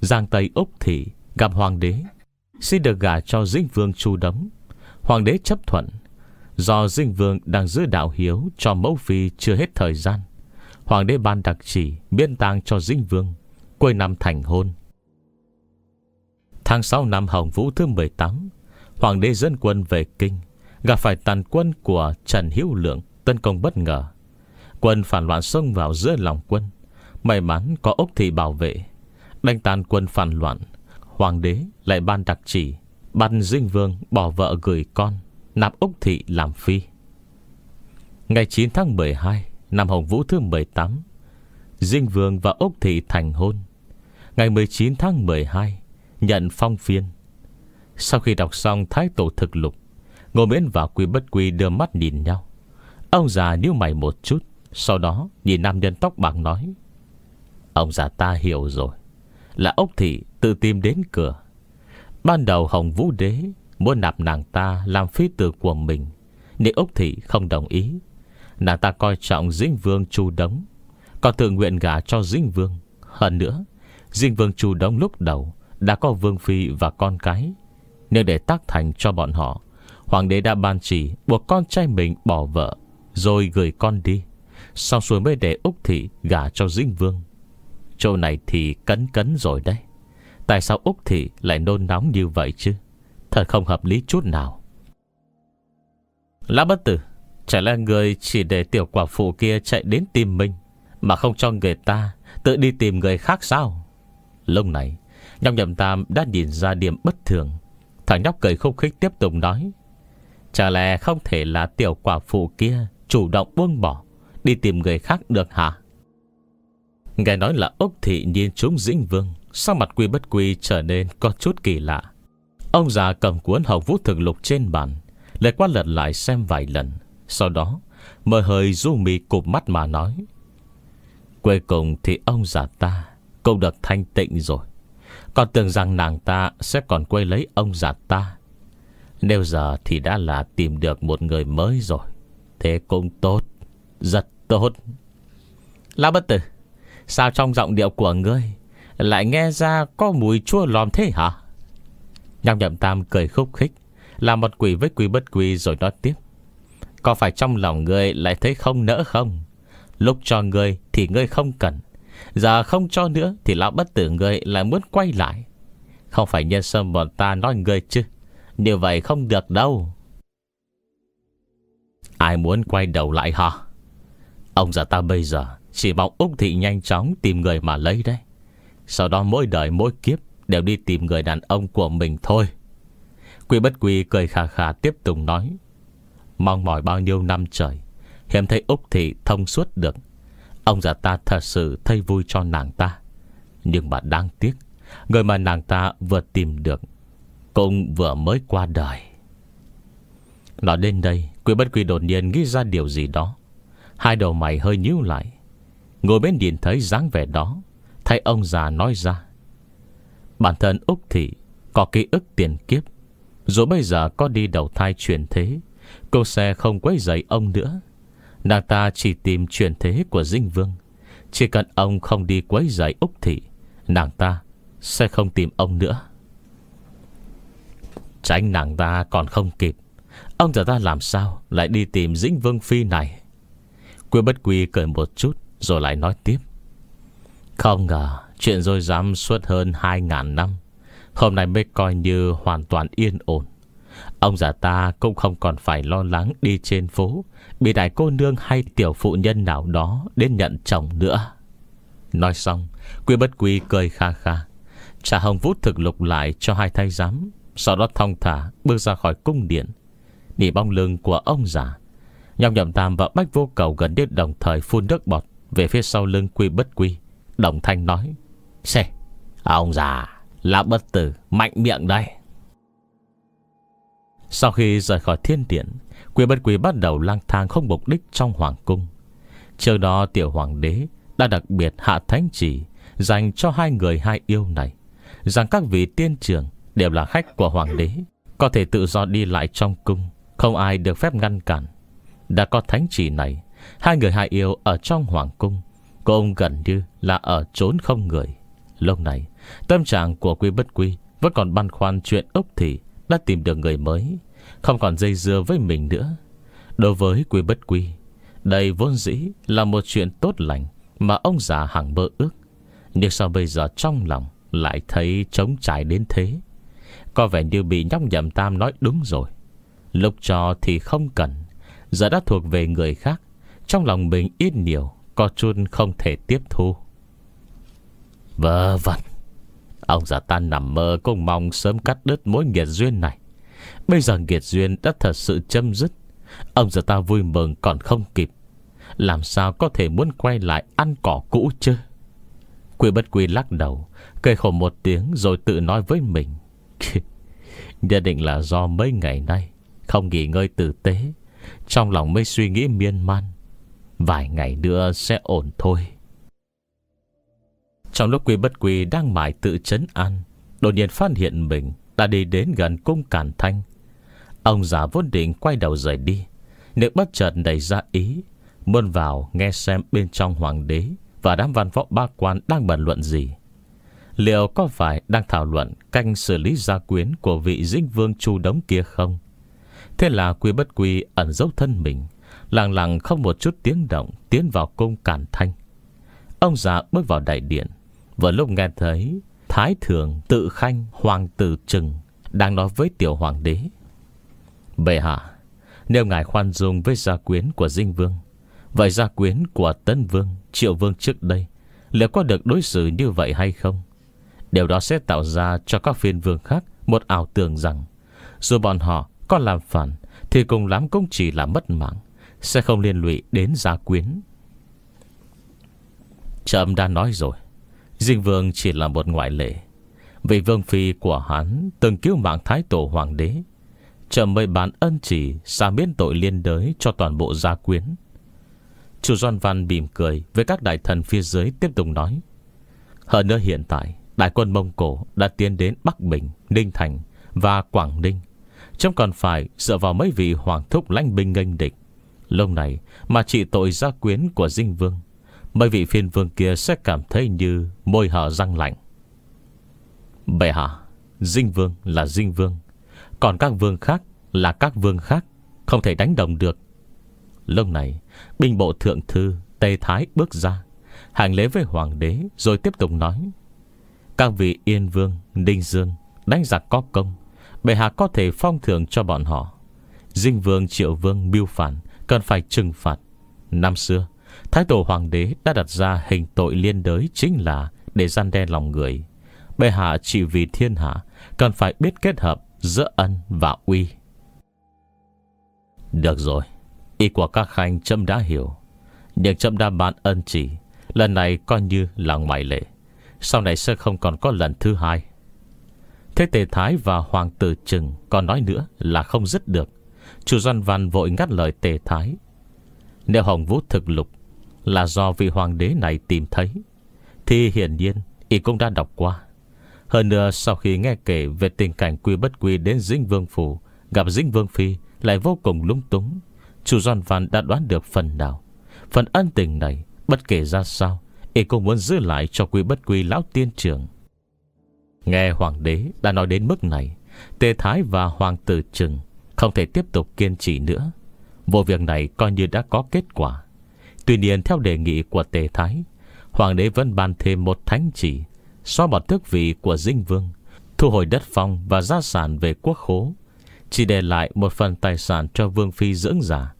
Giang Tây Úc Thị gặp Hoàng đế Xin được gả cho Dĩnh Vương Chu Đống Hoàng đế chấp thuận Do Dinh Vương đang giữ đạo hiếu Cho mẫu phi chưa hết thời gian Hoàng đế ban đặc chỉ Biên tang cho Dinh Vương Cuối năm thành hôn Tháng 6 năm Hồng Vũ thứ 18 Hoàng đế dân quân về Kinh Gặp phải tàn quân của Trần Hữu Lượng Tấn công bất ngờ Quân phản loạn xông vào giữa lòng quân May mắn có ốc thị bảo vệ Đánh tan quân phản loạn Hoàng đế lại ban đặc chỉ Ban Dinh Vương bỏ vợ gửi con Nạp Úc Thị làm phi Ngày 9 tháng 12 Năm Hồng Vũ thứ 18 Dinh Vương và Úc Thị thành hôn Ngày 19 tháng 12 Nhận phong phiên Sau khi đọc xong Thái Tổ Thực Lục Ngô Miễn và Quy Bất Quy đưa mắt nhìn nhau Ông già níu mày một chút Sau đó nhìn nam nhân tóc bạc nói Ông già ta hiểu rồi Là ốc thị tự tìm đến cửa Ban đầu Hồng Vũ Đế Muốn nạp nàng ta làm phi tử của mình Nhưng Úc Thị không đồng ý Nàng ta coi trọng Dĩnh Vương Chu Đống Còn tự nguyện gả cho Dĩnh Vương Hơn nữa Dĩnh Vương Chu Đống lúc đầu Đã có Vương Phi và con cái nếu để tác thành cho bọn họ Hoàng đế đã ban chỉ buộc con trai mình bỏ vợ Rồi gửi con đi Xong xuôi mới để Úc Thị gả cho Dĩnh Vương Chỗ này thì cấn cấn rồi đấy Tại sao Úc Thị lại nôn nóng như vậy chứ Thật không hợp lý chút nào Lã bất tử Chả là người chỉ để tiểu quả phụ kia chạy đến tìm mình Mà không cho người ta Tự đi tìm người khác sao Lúc này Nhóc nhậm tam đã nhìn ra điểm bất thường Thằng nhóc cười khúc khích tiếp tục nói Chả lẽ không thể là tiểu quả phụ kia Chủ động buông bỏ Đi tìm người khác được hả Nghe nói là Úc Thị nhìn chúng Dĩnh Vương Sắc mặt quy bất quy trở nên có chút kỳ lạ Ông già cầm cuốn hậu vũ thực lục trên bàn Lại qua lật lại xem vài lần Sau đó Mời hơi du mì cụp mắt mà nói Cuối cùng thì ông già ta Cũng được thanh tịnh rồi Còn tưởng rằng nàng ta Sẽ còn quay lấy ông già ta Nếu giờ thì đã là tìm được Một người mới rồi Thế cũng tốt Rất tốt la bất tử Sao trong giọng điệu của ngươi lại nghe ra có mùi chua lòm thế hả Nhọc nhậm tam cười khúc khích Làm một quỷ với quỷ bất quỷ rồi nói tiếp Có phải trong lòng ngươi lại thấy không nỡ không Lúc cho ngươi thì ngươi không cần Giờ không cho nữa Thì lão bất tử ngươi lại muốn quay lại Không phải nhân sâm bọn ta nói ngươi chứ điều vậy không được đâu Ai muốn quay đầu lại hả Ông già ta bây giờ Chỉ mong Úc Thị nhanh chóng tìm người mà lấy đấy sau đó mỗi đời mỗi kiếp Đều đi tìm người đàn ông của mình thôi Quy bất quy cười khà khà tiếp tục nói Mong mỏi bao nhiêu năm trời Hiếm thấy Úc Thị thông suốt được Ông già ta thật sự thay vui cho nàng ta Nhưng mà đáng tiếc Người mà nàng ta vừa tìm được Cũng vừa mới qua đời Nói đến đây Quy bất quy đột nhiên nghĩ ra điều gì đó Hai đầu mày hơi nhíu lại Ngồi bên nhìn thấy dáng vẻ đó Thay ông già nói ra Bản thân Úc Thị Có ký ức tiền kiếp Dù bây giờ có đi đầu thai chuyển thế Cô sẽ không quấy giày ông nữa Nàng ta chỉ tìm chuyển thế của Dinh Vương Chỉ cần ông không đi quấy giày Úc Thị Nàng ta sẽ không tìm ông nữa Tránh nàng ta còn không kịp Ông già ta làm sao Lại đi tìm Dĩnh Vương Phi này Quy bất quy cười một chút Rồi lại nói tiếp không ngờ Chuyện rồi dám suốt hơn 2.000 năm Hôm nay mới coi như hoàn toàn yên ổn Ông già ta cũng không còn phải lo lắng đi trên phố Bị đại cô nương hay tiểu phụ nhân nào đó đến nhận chồng nữa Nói xong Quy bất quy cười kha kha Trà hồng vút thực lục lại cho hai thay giám Sau đó thong thả bước ra khỏi cung điện Nỉ bong lưng của ông già Nhọc nhậm tam và bách vô cầu gần đến đồng thời phun nước bọt Về phía sau lưng quy bất quy Đồng Thanh nói "Xe, Ông già Là bất tử Mạnh miệng đây Sau khi rời khỏi thiên điện Quỷ bất quỷ bắt đầu lang thang không mục đích trong hoàng cung Trước đó tiểu hoàng đế Đã đặc biệt hạ thánh chỉ Dành cho hai người hai yêu này Rằng các vị tiên trưởng Đều là khách của hoàng đế Có thể tự do đi lại trong cung Không ai được phép ngăn cản Đã có thánh chỉ này Hai người hai yêu ở trong hoàng cung Cô ông gần như là ở trốn không người Lâu này Tâm trạng của Quy Bất Quy Vẫn còn băn khoăn chuyện ốc thì Đã tìm được người mới Không còn dây dưa với mình nữa Đối với Quy Bất Quy Đây vốn dĩ là một chuyện tốt lành Mà ông già hằng mơ ước Nhưng sao bây giờ trong lòng Lại thấy trống trải đến thế Có vẻ như bị nhóc nhậm tam nói đúng rồi Lúc cho thì không cần Giờ đã thuộc về người khác Trong lòng mình ít nhiều có chút không thể tiếp thu Vớ vẩn Ông già ta nằm mơ cũng mong sớm cắt đứt mối nghiệt duyên này Bây giờ nghiệt duyên đã thật sự chấm dứt Ông già ta vui mừng còn không kịp Làm sao có thể muốn quay lại ăn cỏ cũ chứ Quy bất quy lắc đầu Cây khổ một tiếng rồi tự nói với mình [LAUGHS] Nhất định là do mấy ngày nay Không nghỉ ngơi tử tế Trong lòng mới suy nghĩ miên man Vài ngày nữa sẽ ổn thôi Trong lúc quy bất quy đang mải tự chấn an Đột nhiên phát hiện mình Đã đi đến gần cung Càn Thanh Ông già vốn định quay đầu rời đi Nếu bất chợt đầy ra ý Muốn vào nghe xem bên trong hoàng đế Và đám văn võ ba quan đang bàn luận gì Liệu có phải đang thảo luận Canh xử lý gia quyến Của vị dĩnh vương chu đống kia không Thế là quy bất quy ẩn dấu thân mình lặng lặng không một chút tiếng động tiến vào cung cản thanh. Ông già bước vào đại điện, vừa lúc nghe thấy Thái Thượng Tự Khanh Hoàng Tử Trừng đang nói với tiểu hoàng đế. Bệ hạ, nếu ngài khoan dung với gia quyến của Dinh Vương, vậy gia quyến của Tân Vương, Triệu Vương trước đây liệu có được đối xử như vậy hay không? Điều đó sẽ tạo ra cho các phiên vương khác một ảo tưởng rằng dù bọn họ có làm phản thì cùng lắm cũng chỉ là mất mạng. Sẽ không liên lụy đến gia quyến Trầm đã nói rồi Dinh Vương chỉ là một ngoại lệ Vì Vương Phi của hắn Từng cứu mạng Thái Tổ Hoàng đế Trầm mới bán ân chỉ Xa miễn tội liên đới cho toàn bộ gia quyến Chủ Doan Văn bìm cười Với các đại thần phía dưới tiếp tục nói Hơn nữa hiện tại Đại quân Mông Cổ đã tiến đến Bắc Bình Ninh Thành và Quảng Ninh Trong còn phải dựa vào mấy vị hoàng thúc lãnh binh nghênh địch Lúc này mà trị tội gia quyến của dinh vương Mấy vị phiên vương kia sẽ cảm thấy như Môi hở răng lạnh Bệ hạ Dinh vương là dinh vương Còn các vương khác là các vương khác Không thể đánh đồng được Lúc này binh bộ thượng thư Tây Thái bước ra Hành lễ với hoàng đế rồi tiếp tục nói Các vị Yên Vương Đinh Dương đánh giặc có công Bệ hạ có thể phong thưởng cho bọn họ Dinh Vương Triệu Vương Biêu Phản cần phải trừng phạt. Năm xưa, Thái Tổ Hoàng đế đã đặt ra hình tội liên đới chính là để gian đe lòng người. Bệ hạ chỉ vì thiên hạ cần phải biết kết hợp giữa ân và uy. Được rồi, ý của các khanh châm đã hiểu. Nhưng châm đã ban ân chỉ, lần này coi như là ngoại lệ. Sau này sẽ không còn có lần thứ hai. Thế Tề Thái và Hoàng tử Trừng còn nói nữa là không dứt được. Chu Doan Văn vội ngắt lời tề thái Nếu Hồng Vũ thực lục Là do vị hoàng đế này tìm thấy Thì hiển nhiên Y cũng đã đọc qua Hơn nữa sau khi nghe kể về tình cảnh quy bất quy Đến Dinh Vương Phủ Gặp Dinh Vương Phi lại vô cùng lung túng Chu Doan Văn đã đoán được phần nào Phần ân tình này Bất kể ra sao Y cũng muốn giữ lại cho quy bất quy lão tiên trưởng Nghe hoàng đế đã nói đến mức này Tề Thái và hoàng tử trừng không thể tiếp tục kiên trì nữa Vụ việc này coi như đã có kết quả Tuy nhiên theo đề nghị của Tề Thái Hoàng đế vẫn ban thêm một thánh chỉ Xóa bỏ tước vị của Dinh Vương Thu hồi đất phong và gia sản về quốc khố Chỉ để lại một phần tài sản cho Vương Phi dưỡng giả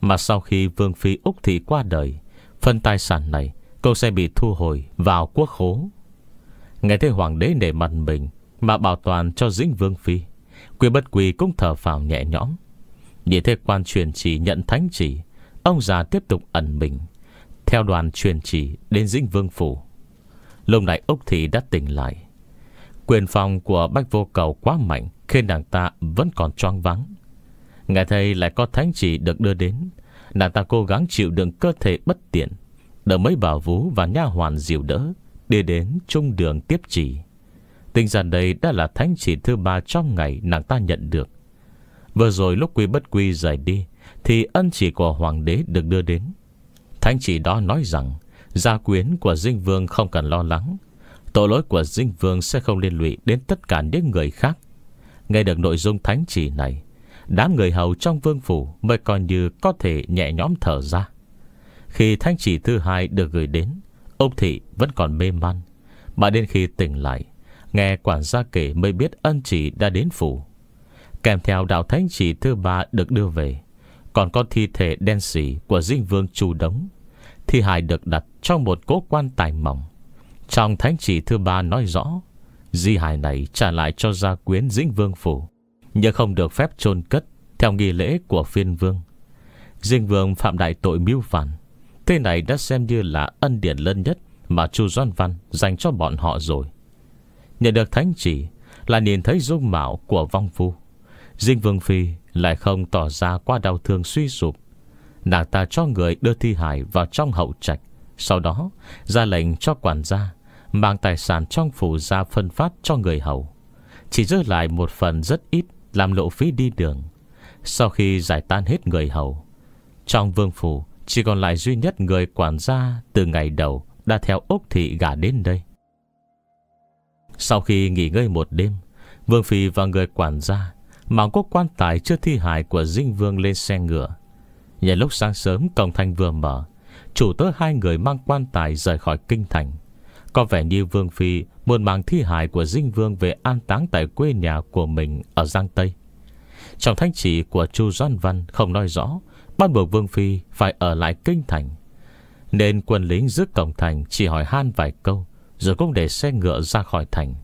Mà sau khi Vương Phi Úc Thị qua đời Phần tài sản này Cô sẽ bị thu hồi vào quốc khố Nghe thấy hoàng đế nể mặt mình Mà bảo toàn cho Dĩnh Vương Phi Quy bất quỳ cũng thở phào nhẹ nhõm Nhìn thấy quan truyền chỉ nhận thánh chỉ Ông già tiếp tục ẩn mình Theo đoàn truyền chỉ đến Dĩnh Vương Phủ Lúc này Úc Thị đã tỉnh lại Quyền phòng của Bách Vô Cầu quá mạnh Khi nàng ta vẫn còn choang vắng Ngài thầy lại có thánh chỉ được đưa đến Nàng ta cố gắng chịu đựng cơ thể bất tiện Đợi mấy bảo vú và nha hoàn dịu đỡ Đi đến trung đường tiếp chỉ Tinh giản đây đã là thánh chỉ thứ ba trong ngày nàng ta nhận được. Vừa rồi lúc quy bất quy rời đi, thì ân chỉ của hoàng đế được đưa đến. Thánh chỉ đó nói rằng, gia quyến của Dinh Vương không cần lo lắng. Tội lỗi của Dinh Vương sẽ không liên lụy đến tất cả những người khác. Nghe được nội dung thánh chỉ này, đám người hầu trong vương phủ mới còn như có thể nhẹ nhõm thở ra. Khi thánh chỉ thứ hai được gửi đến, ông Thị vẫn còn mê man. Mà đến khi tỉnh lại, Nghe quản gia kể mới biết ân chỉ đã đến phủ Kèm theo đạo thánh chỉ thứ ba được đưa về Còn con thi thể đen sì của dinh vương chu đống Thi hài được đặt trong một cố quan tài mỏng Trong thánh chỉ thứ ba nói rõ Di hài này trả lại cho gia quyến dĩnh vương phủ Nhưng không được phép chôn cất Theo nghi lễ của phiên vương Dinh vương phạm đại tội mưu phản Thế này đã xem như là ân điển lớn nhất Mà chu Doan Văn dành cho bọn họ rồi Nhận được thánh chỉ Là nhìn thấy dung mạo của vong phu Dinh Vương Phi lại không tỏ ra qua đau thương suy sụp Nàng ta cho người đưa thi hải vào trong hậu trạch Sau đó ra lệnh cho quản gia Mang tài sản trong phủ ra phân phát cho người hầu Chỉ giữ lại một phần rất ít Làm lộ phí đi đường Sau khi giải tan hết người hầu Trong vương phủ Chỉ còn lại duy nhất người quản gia Từ ngày đầu đã theo Úc Thị gả đến đây sau khi nghỉ ngơi một đêm Vương Phi và người quản gia Mạo có quan tài chưa thi hài của Dinh Vương lên xe ngựa Nhà lúc sáng sớm cổng thành vừa mở Chủ tớ hai người mang quan tài rời khỏi kinh thành Có vẻ như Vương Phi Muốn mang thi hài của Dinh Vương Về an táng tại quê nhà của mình Ở Giang Tây Trong thanh chỉ của Chu Doan Văn không nói rõ Ban buộc Vương Phi phải ở lại kinh thành Nên quân lính giữa cổng thành Chỉ hỏi han vài câu rồi cũng để xe ngựa ra khỏi thành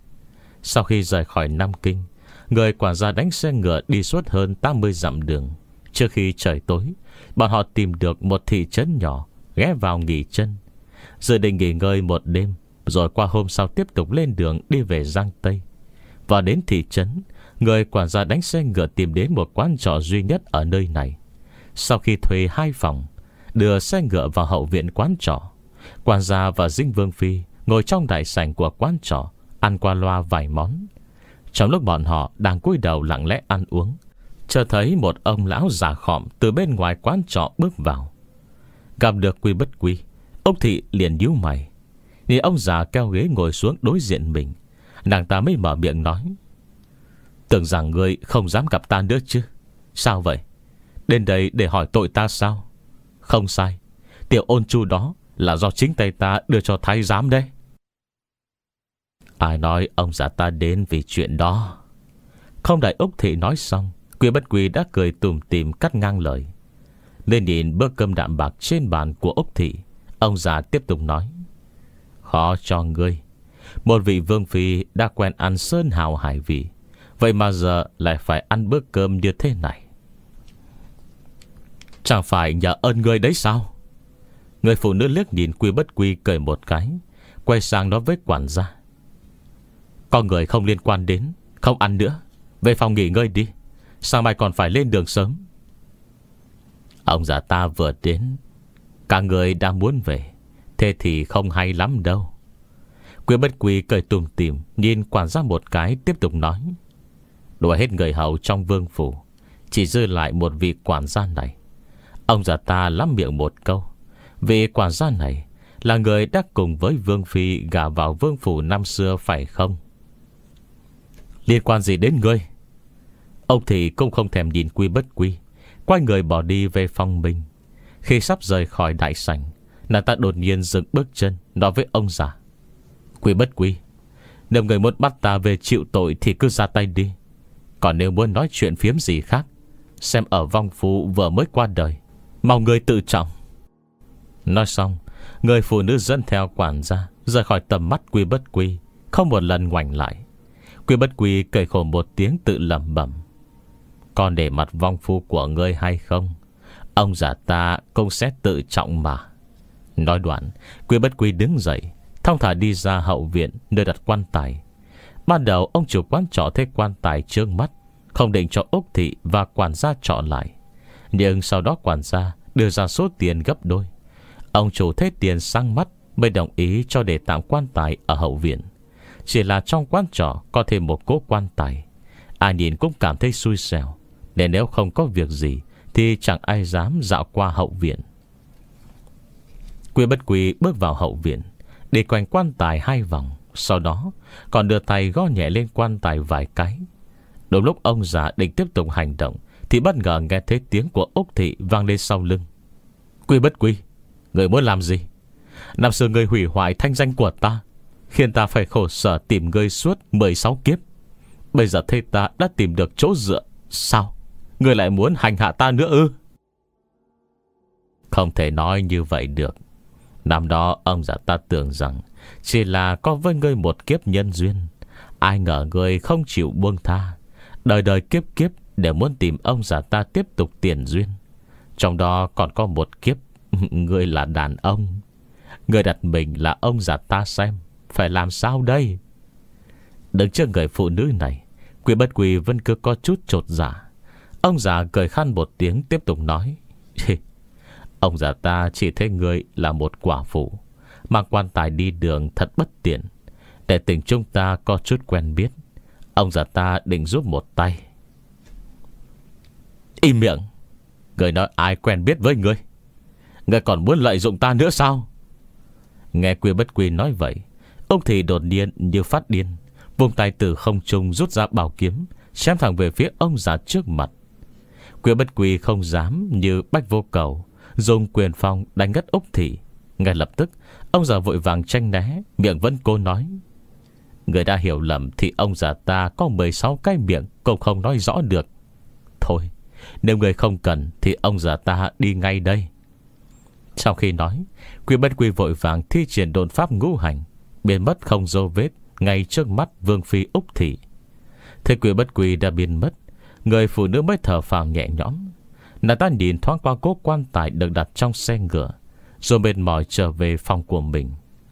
Sau khi rời khỏi Nam Kinh Người quản gia đánh xe ngựa đi suốt hơn 80 dặm đường Trước khi trời tối Bọn họ tìm được một thị trấn nhỏ Ghé vào nghỉ chân Dự định nghỉ ngơi một đêm Rồi qua hôm sau tiếp tục lên đường đi về Giang Tây Và đến thị trấn Người quản gia đánh xe ngựa tìm đến một quán trọ duy nhất ở nơi này Sau khi thuê hai phòng Đưa xe ngựa vào hậu viện quán trọ Quản gia và Dinh Vương Phi Ngồi trong đại sảnh của quán trọ Ăn qua loa vài món Trong lúc bọn họ đang cúi đầu lặng lẽ ăn uống Chờ thấy một ông lão già khọm Từ bên ngoài quán trọ bước vào Gặp được quy bất quy Ông thị liền nhíu mày Nhìn ông già keo ghế ngồi xuống đối diện mình Nàng ta mới mở miệng nói Tưởng rằng ngươi không dám gặp ta nữa chứ Sao vậy Đến đây để hỏi tội ta sao Không sai Tiểu ôn chu đó là do chính tay ta đưa cho thái giám đấy Ai nói ông già ta đến vì chuyện đó Không đợi Úc Thị nói xong Quyên bất quy đã cười tùm tìm cắt ngang lời Lên nhìn bữa cơm đạm bạc trên bàn của Úc Thị Ông già tiếp tục nói Khó cho ngươi Một vị vương phi đã quen ăn sơn hào hải vị Vậy mà giờ lại phải ăn bữa cơm như thế này Chẳng phải nhờ ơn ngươi đấy sao Người phụ nữ liếc nhìn quy bất quy cười một cái Quay sang nói với quản gia con người không liên quan đến Không ăn nữa Về phòng nghỉ ngơi đi Sáng mai còn phải lên đường sớm Ông già ta vừa đến Cả người đã muốn về Thế thì không hay lắm đâu Quyên bất quỳ cười tùm tìm Nhìn quản gia một cái tiếp tục nói Đuổi hết người hầu trong vương phủ Chỉ dư lại một vị quản gia này Ông già ta lắm miệng một câu Vị quản gia này Là người đã cùng với Vương Phi gả vào vương phủ năm xưa phải không Liên quan gì đến ngươi Ông thì cũng không thèm nhìn quy bất quy Quay người bỏ đi về phòng mình Khi sắp rời khỏi đại sảnh Nàng ta đột nhiên dừng bước chân Nói với ông già Quy bất quy Nếu người muốn bắt ta về chịu tội thì cứ ra tay đi Còn nếu muốn nói chuyện phiếm gì khác Xem ở vong phụ vừa mới qua đời Mong người tự trọng Nói xong Người phụ nữ dẫn theo quản gia Rời khỏi tầm mắt quy bất quy Không một lần ngoảnh lại Quy bất quy cười khổ một tiếng tự lầm bẩm Còn để mặt vong phu của ngươi hay không Ông giả ta cũng sẽ tự trọng mà Nói đoạn Quy bất quy đứng dậy Thong thả đi ra hậu viện nơi đặt quan tài Ban đầu ông chủ quán trọ thế quan tài trương mắt Không định cho Úc Thị và quản gia trọ lại Nhưng sau đó quản gia đưa ra số tiền gấp đôi Ông chủ thấy tiền sang mắt Mới đồng ý cho để tạm quan tài ở hậu viện chỉ là trong quán trọ Có thêm một cố quan tài Ai nhìn cũng cảm thấy xui xẻo Nên nếu không có việc gì Thì chẳng ai dám dạo qua hậu viện Quy bất quy bước vào hậu viện Để quanh quan tài hai vòng Sau đó còn đưa tay gõ nhẹ lên quan tài vài cái Đúng lúc ông già định tiếp tục hành động Thì bất ngờ nghe thấy tiếng của Úc Thị vang lên sau lưng Quy bất quy Người muốn làm gì Năm xưa người hủy hoại thanh danh của ta Khiến ta phải khổ sở tìm ngươi suốt 16 kiếp Bây giờ thê ta đã tìm được chỗ dựa Sao Ngươi lại muốn hành hạ ta nữa ư Không thể nói như vậy được Năm đó ông già ta tưởng rằng Chỉ là có với ngươi một kiếp nhân duyên Ai ngờ ngươi không chịu buông tha Đời đời kiếp kiếp Để muốn tìm ông già ta tiếp tục tiền duyên Trong đó còn có một kiếp [LAUGHS] Ngươi là đàn ông Ngươi đặt mình là ông già ta xem phải làm sao đây Đứng trước người phụ nữ này Quỷ bất quỷ vẫn cứ có chút trột giả dạ. Ông già cười khăn một tiếng tiếp tục nói Ông già ta chỉ thấy người là một quả phụ Mang quan tài đi đường thật bất tiện Để tình chúng ta có chút quen biết Ông già ta định giúp một tay Im miệng Người nói ai quen biết với người Người còn muốn lợi dụng ta nữa sao Nghe quy bất quy nói vậy Ông thì đột nhiên như phát điên Vùng tay từ không trung rút ra bảo kiếm Chém thẳng về phía ông già trước mặt Quyện bất quỳ không dám như bách vô cầu Dùng quyền phong đánh ngất Úc Thị Ngay lập tức Ông già vội vàng tranh né Miệng vẫn cô nói Người đã hiểu lầm thì ông già ta Có 16 cái miệng cũng không nói rõ được Thôi Nếu người không cần thì ông già ta đi ngay đây Sau khi nói Quyện bất quỳ vội vàng thi triển đồn pháp ngũ hành Biến mất không dấu vết Ngay trước mắt Vương Phi Úc Thị Thế quỷ bất quỷ đã biến mất Người phụ nữ mới thở phào nhẹ nhõm Nàng ta nhìn thoáng qua cố quan tài Được đặt trong xe ngựa Rồi mệt mỏi trở về phòng của mình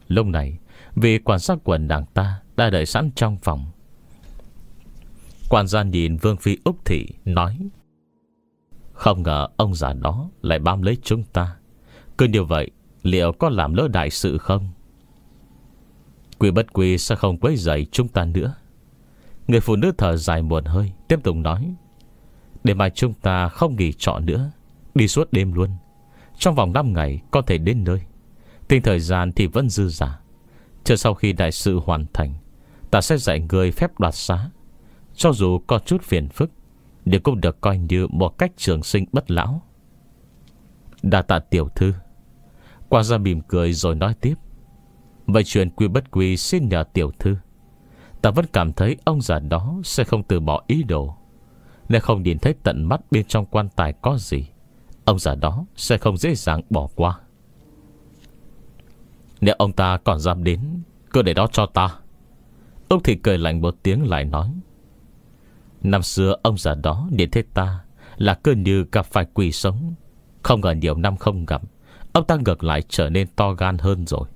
Lúc này vị quan sát quần nàng ta Đã đợi sẵn trong phòng Quan gia nhìn Vương Phi Úc Thị Nói Không ngờ ông già đó lại bám lấy chúng ta Cứ như vậy Liệu có làm lỡ đại sự không Quy bất quy sao không quấy dậy chúng ta nữa Người phụ nữ thở dài muộn hơi Tiếp tục nói Để mà chúng ta không nghỉ trọ nữa Đi suốt đêm luôn Trong vòng 5 ngày có thể đến nơi Tình thời gian thì vẫn dư giả Chờ sau khi đại sự hoàn thành Ta sẽ dạy người phép đoạt xá Cho dù có chút phiền phức Nhưng cũng được coi như một cách trường sinh bất lão Đà tạ tiểu thư Qua ra mỉm cười rồi nói tiếp Vậy chuyện quy bất quy xin nhờ tiểu thư Ta vẫn cảm thấy ông già đó Sẽ không từ bỏ ý đồ Nếu không nhìn thấy tận mắt bên trong quan tài có gì Ông già đó sẽ không dễ dàng bỏ qua Nếu ông ta còn dám đến Cứ để đó cho ta Ông thì cười lạnh một tiếng lại nói Năm xưa ông già đó nhìn thấy ta Là cơ như gặp phải quỷ sống Không ngờ nhiều năm không gặp Ông ta ngược lại trở nên to gan hơn rồi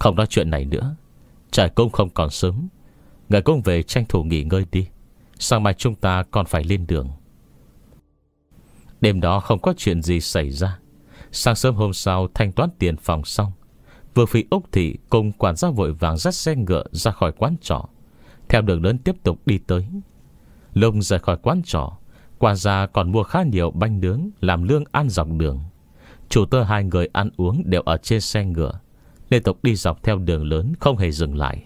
không nói chuyện này nữa Trời cũng không còn sớm Người cũng về tranh thủ nghỉ ngơi đi Sáng mai chúng ta còn phải lên đường Đêm đó không có chuyện gì xảy ra Sáng sớm hôm sau thanh toán tiền phòng xong Vừa phi Úc Thị cùng quản gia vội vàng dắt xe ngựa ra khỏi quán trọ Theo đường lớn tiếp tục đi tới Lông rời khỏi quán trọ Quản gia còn mua khá nhiều bánh nướng Làm lương ăn dọc đường Chủ tơ hai người ăn uống đều ở trên xe ngựa Liên tục đi dọc theo đường lớn Không hề dừng lại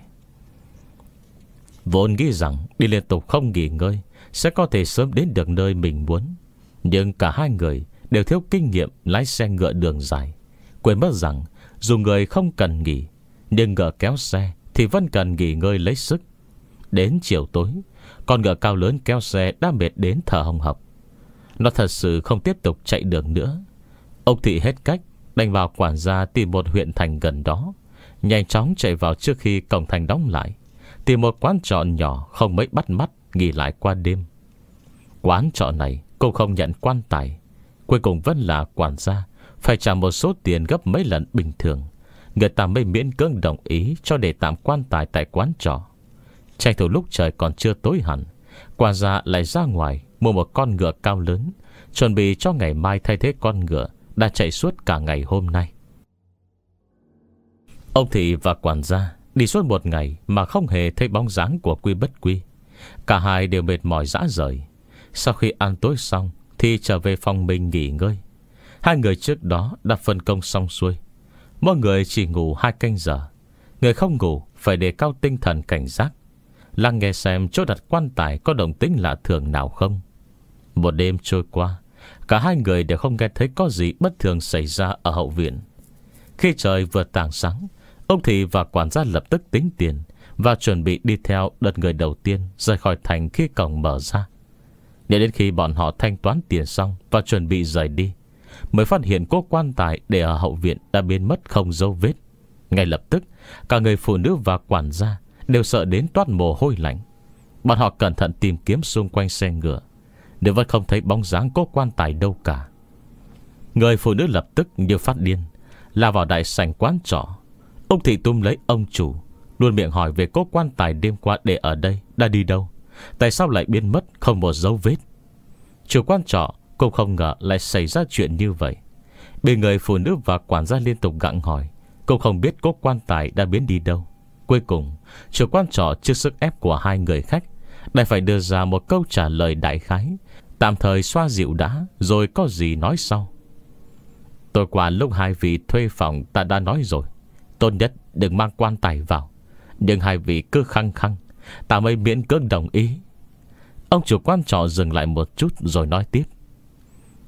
Vốn nghĩ rằng đi liên tục không nghỉ ngơi Sẽ có thể sớm đến được nơi mình muốn Nhưng cả hai người Đều thiếu kinh nghiệm lái xe ngựa đường dài Quên mất rằng Dù người không cần nghỉ Nhưng ngựa kéo xe Thì vẫn cần nghỉ ngơi lấy sức Đến chiều tối Con ngựa cao lớn kéo xe đã mệt đến thở hồng học Nó thật sự không tiếp tục chạy đường nữa Ông Thị hết cách Đành vào quản gia tìm một huyện thành gần đó Nhanh chóng chạy vào trước khi cổng thành đóng lại Tìm một quán trọ nhỏ Không mấy bắt mắt nghỉ lại qua đêm Quán trọ này Cũng không nhận quan tài Cuối cùng vẫn là quản gia Phải trả một số tiền gấp mấy lần bình thường Người ta mới miễn cưỡng đồng ý Cho để tạm quan tài tại quán trọ Tranh thủ lúc trời còn chưa tối hẳn Quản gia lại ra ngoài Mua một con ngựa cao lớn Chuẩn bị cho ngày mai thay thế con ngựa đã chạy suốt cả ngày hôm nay Ông Thị và quản gia Đi suốt một ngày Mà không hề thấy bóng dáng của Quy Bất Quy Cả hai đều mệt mỏi dã rời Sau khi ăn tối xong Thì trở về phòng mình nghỉ ngơi Hai người trước đó đã phân công xong xuôi Mỗi người chỉ ngủ hai canh giờ Người không ngủ Phải đề cao tinh thần cảnh giác Lăng nghe xem chỗ đặt quan tài Có đồng tính lạ thường nào không Một đêm trôi qua Cả hai người đều không nghe thấy có gì bất thường xảy ra ở hậu viện Khi trời vừa tảng sáng Ông Thị và quản gia lập tức tính tiền Và chuẩn bị đi theo đợt người đầu tiên Rời khỏi thành khi cổng mở ra Để đến khi bọn họ thanh toán tiền xong Và chuẩn bị rời đi Mới phát hiện cô quan tài để ở hậu viện Đã biến mất không dấu vết Ngay lập tức Cả người phụ nữ và quản gia Đều sợ đến toát mồ hôi lạnh Bọn họ cẩn thận tìm kiếm xung quanh xe ngựa nếu vẫn không thấy bóng dáng có quan tài đâu cả Người phụ nữ lập tức như phát điên Là vào đại sảnh quán trọ Ông thị tung lấy ông chủ Luôn miệng hỏi về cố quan tài đêm qua để ở đây Đã đi đâu Tại sao lại biến mất không một dấu vết Chủ quan trọ cũng không ngờ lại xảy ra chuyện như vậy Bị người phụ nữ và quản gia liên tục gặng hỏi Cũng không biết cố quan tài đã biến đi đâu Cuối cùng Chủ quan trọ trước sức ép của hai người khách Đã phải đưa ra một câu trả lời đại khái Tạm thời xoa dịu đã Rồi có gì nói sau Tôi qua lúc hai vị thuê phòng Ta đã nói rồi Tốt nhất đừng mang quan tài vào Nhưng hai vị cứ khăng khăng Ta mới miễn cưỡng đồng ý Ông chủ quan trọ dừng lại một chút Rồi nói tiếp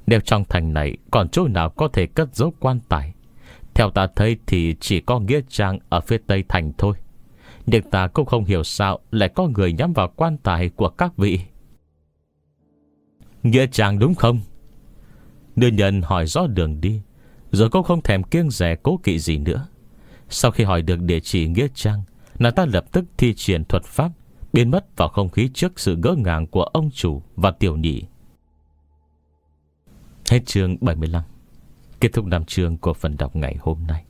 Nếu trong thành này còn chỗ nào có thể cất giấu quan tài Theo ta thấy thì chỉ có Nghĩa Trang ở phía tây thành thôi Nhưng ta cũng không hiểu sao Lại có người nhắm vào quan tài của các vị Nghĩa trang đúng không Đưa nhân hỏi rõ đường đi Rồi cô không thèm kiêng rẻ cố kỵ gì nữa Sau khi hỏi được địa chỉ Nghĩa Trang Nàng ta lập tức thi triển thuật pháp Biến mất vào không khí trước sự ngỡ ngàng Của ông chủ và tiểu nhị Hết chương 75 Kết thúc năm chương của phần đọc ngày hôm nay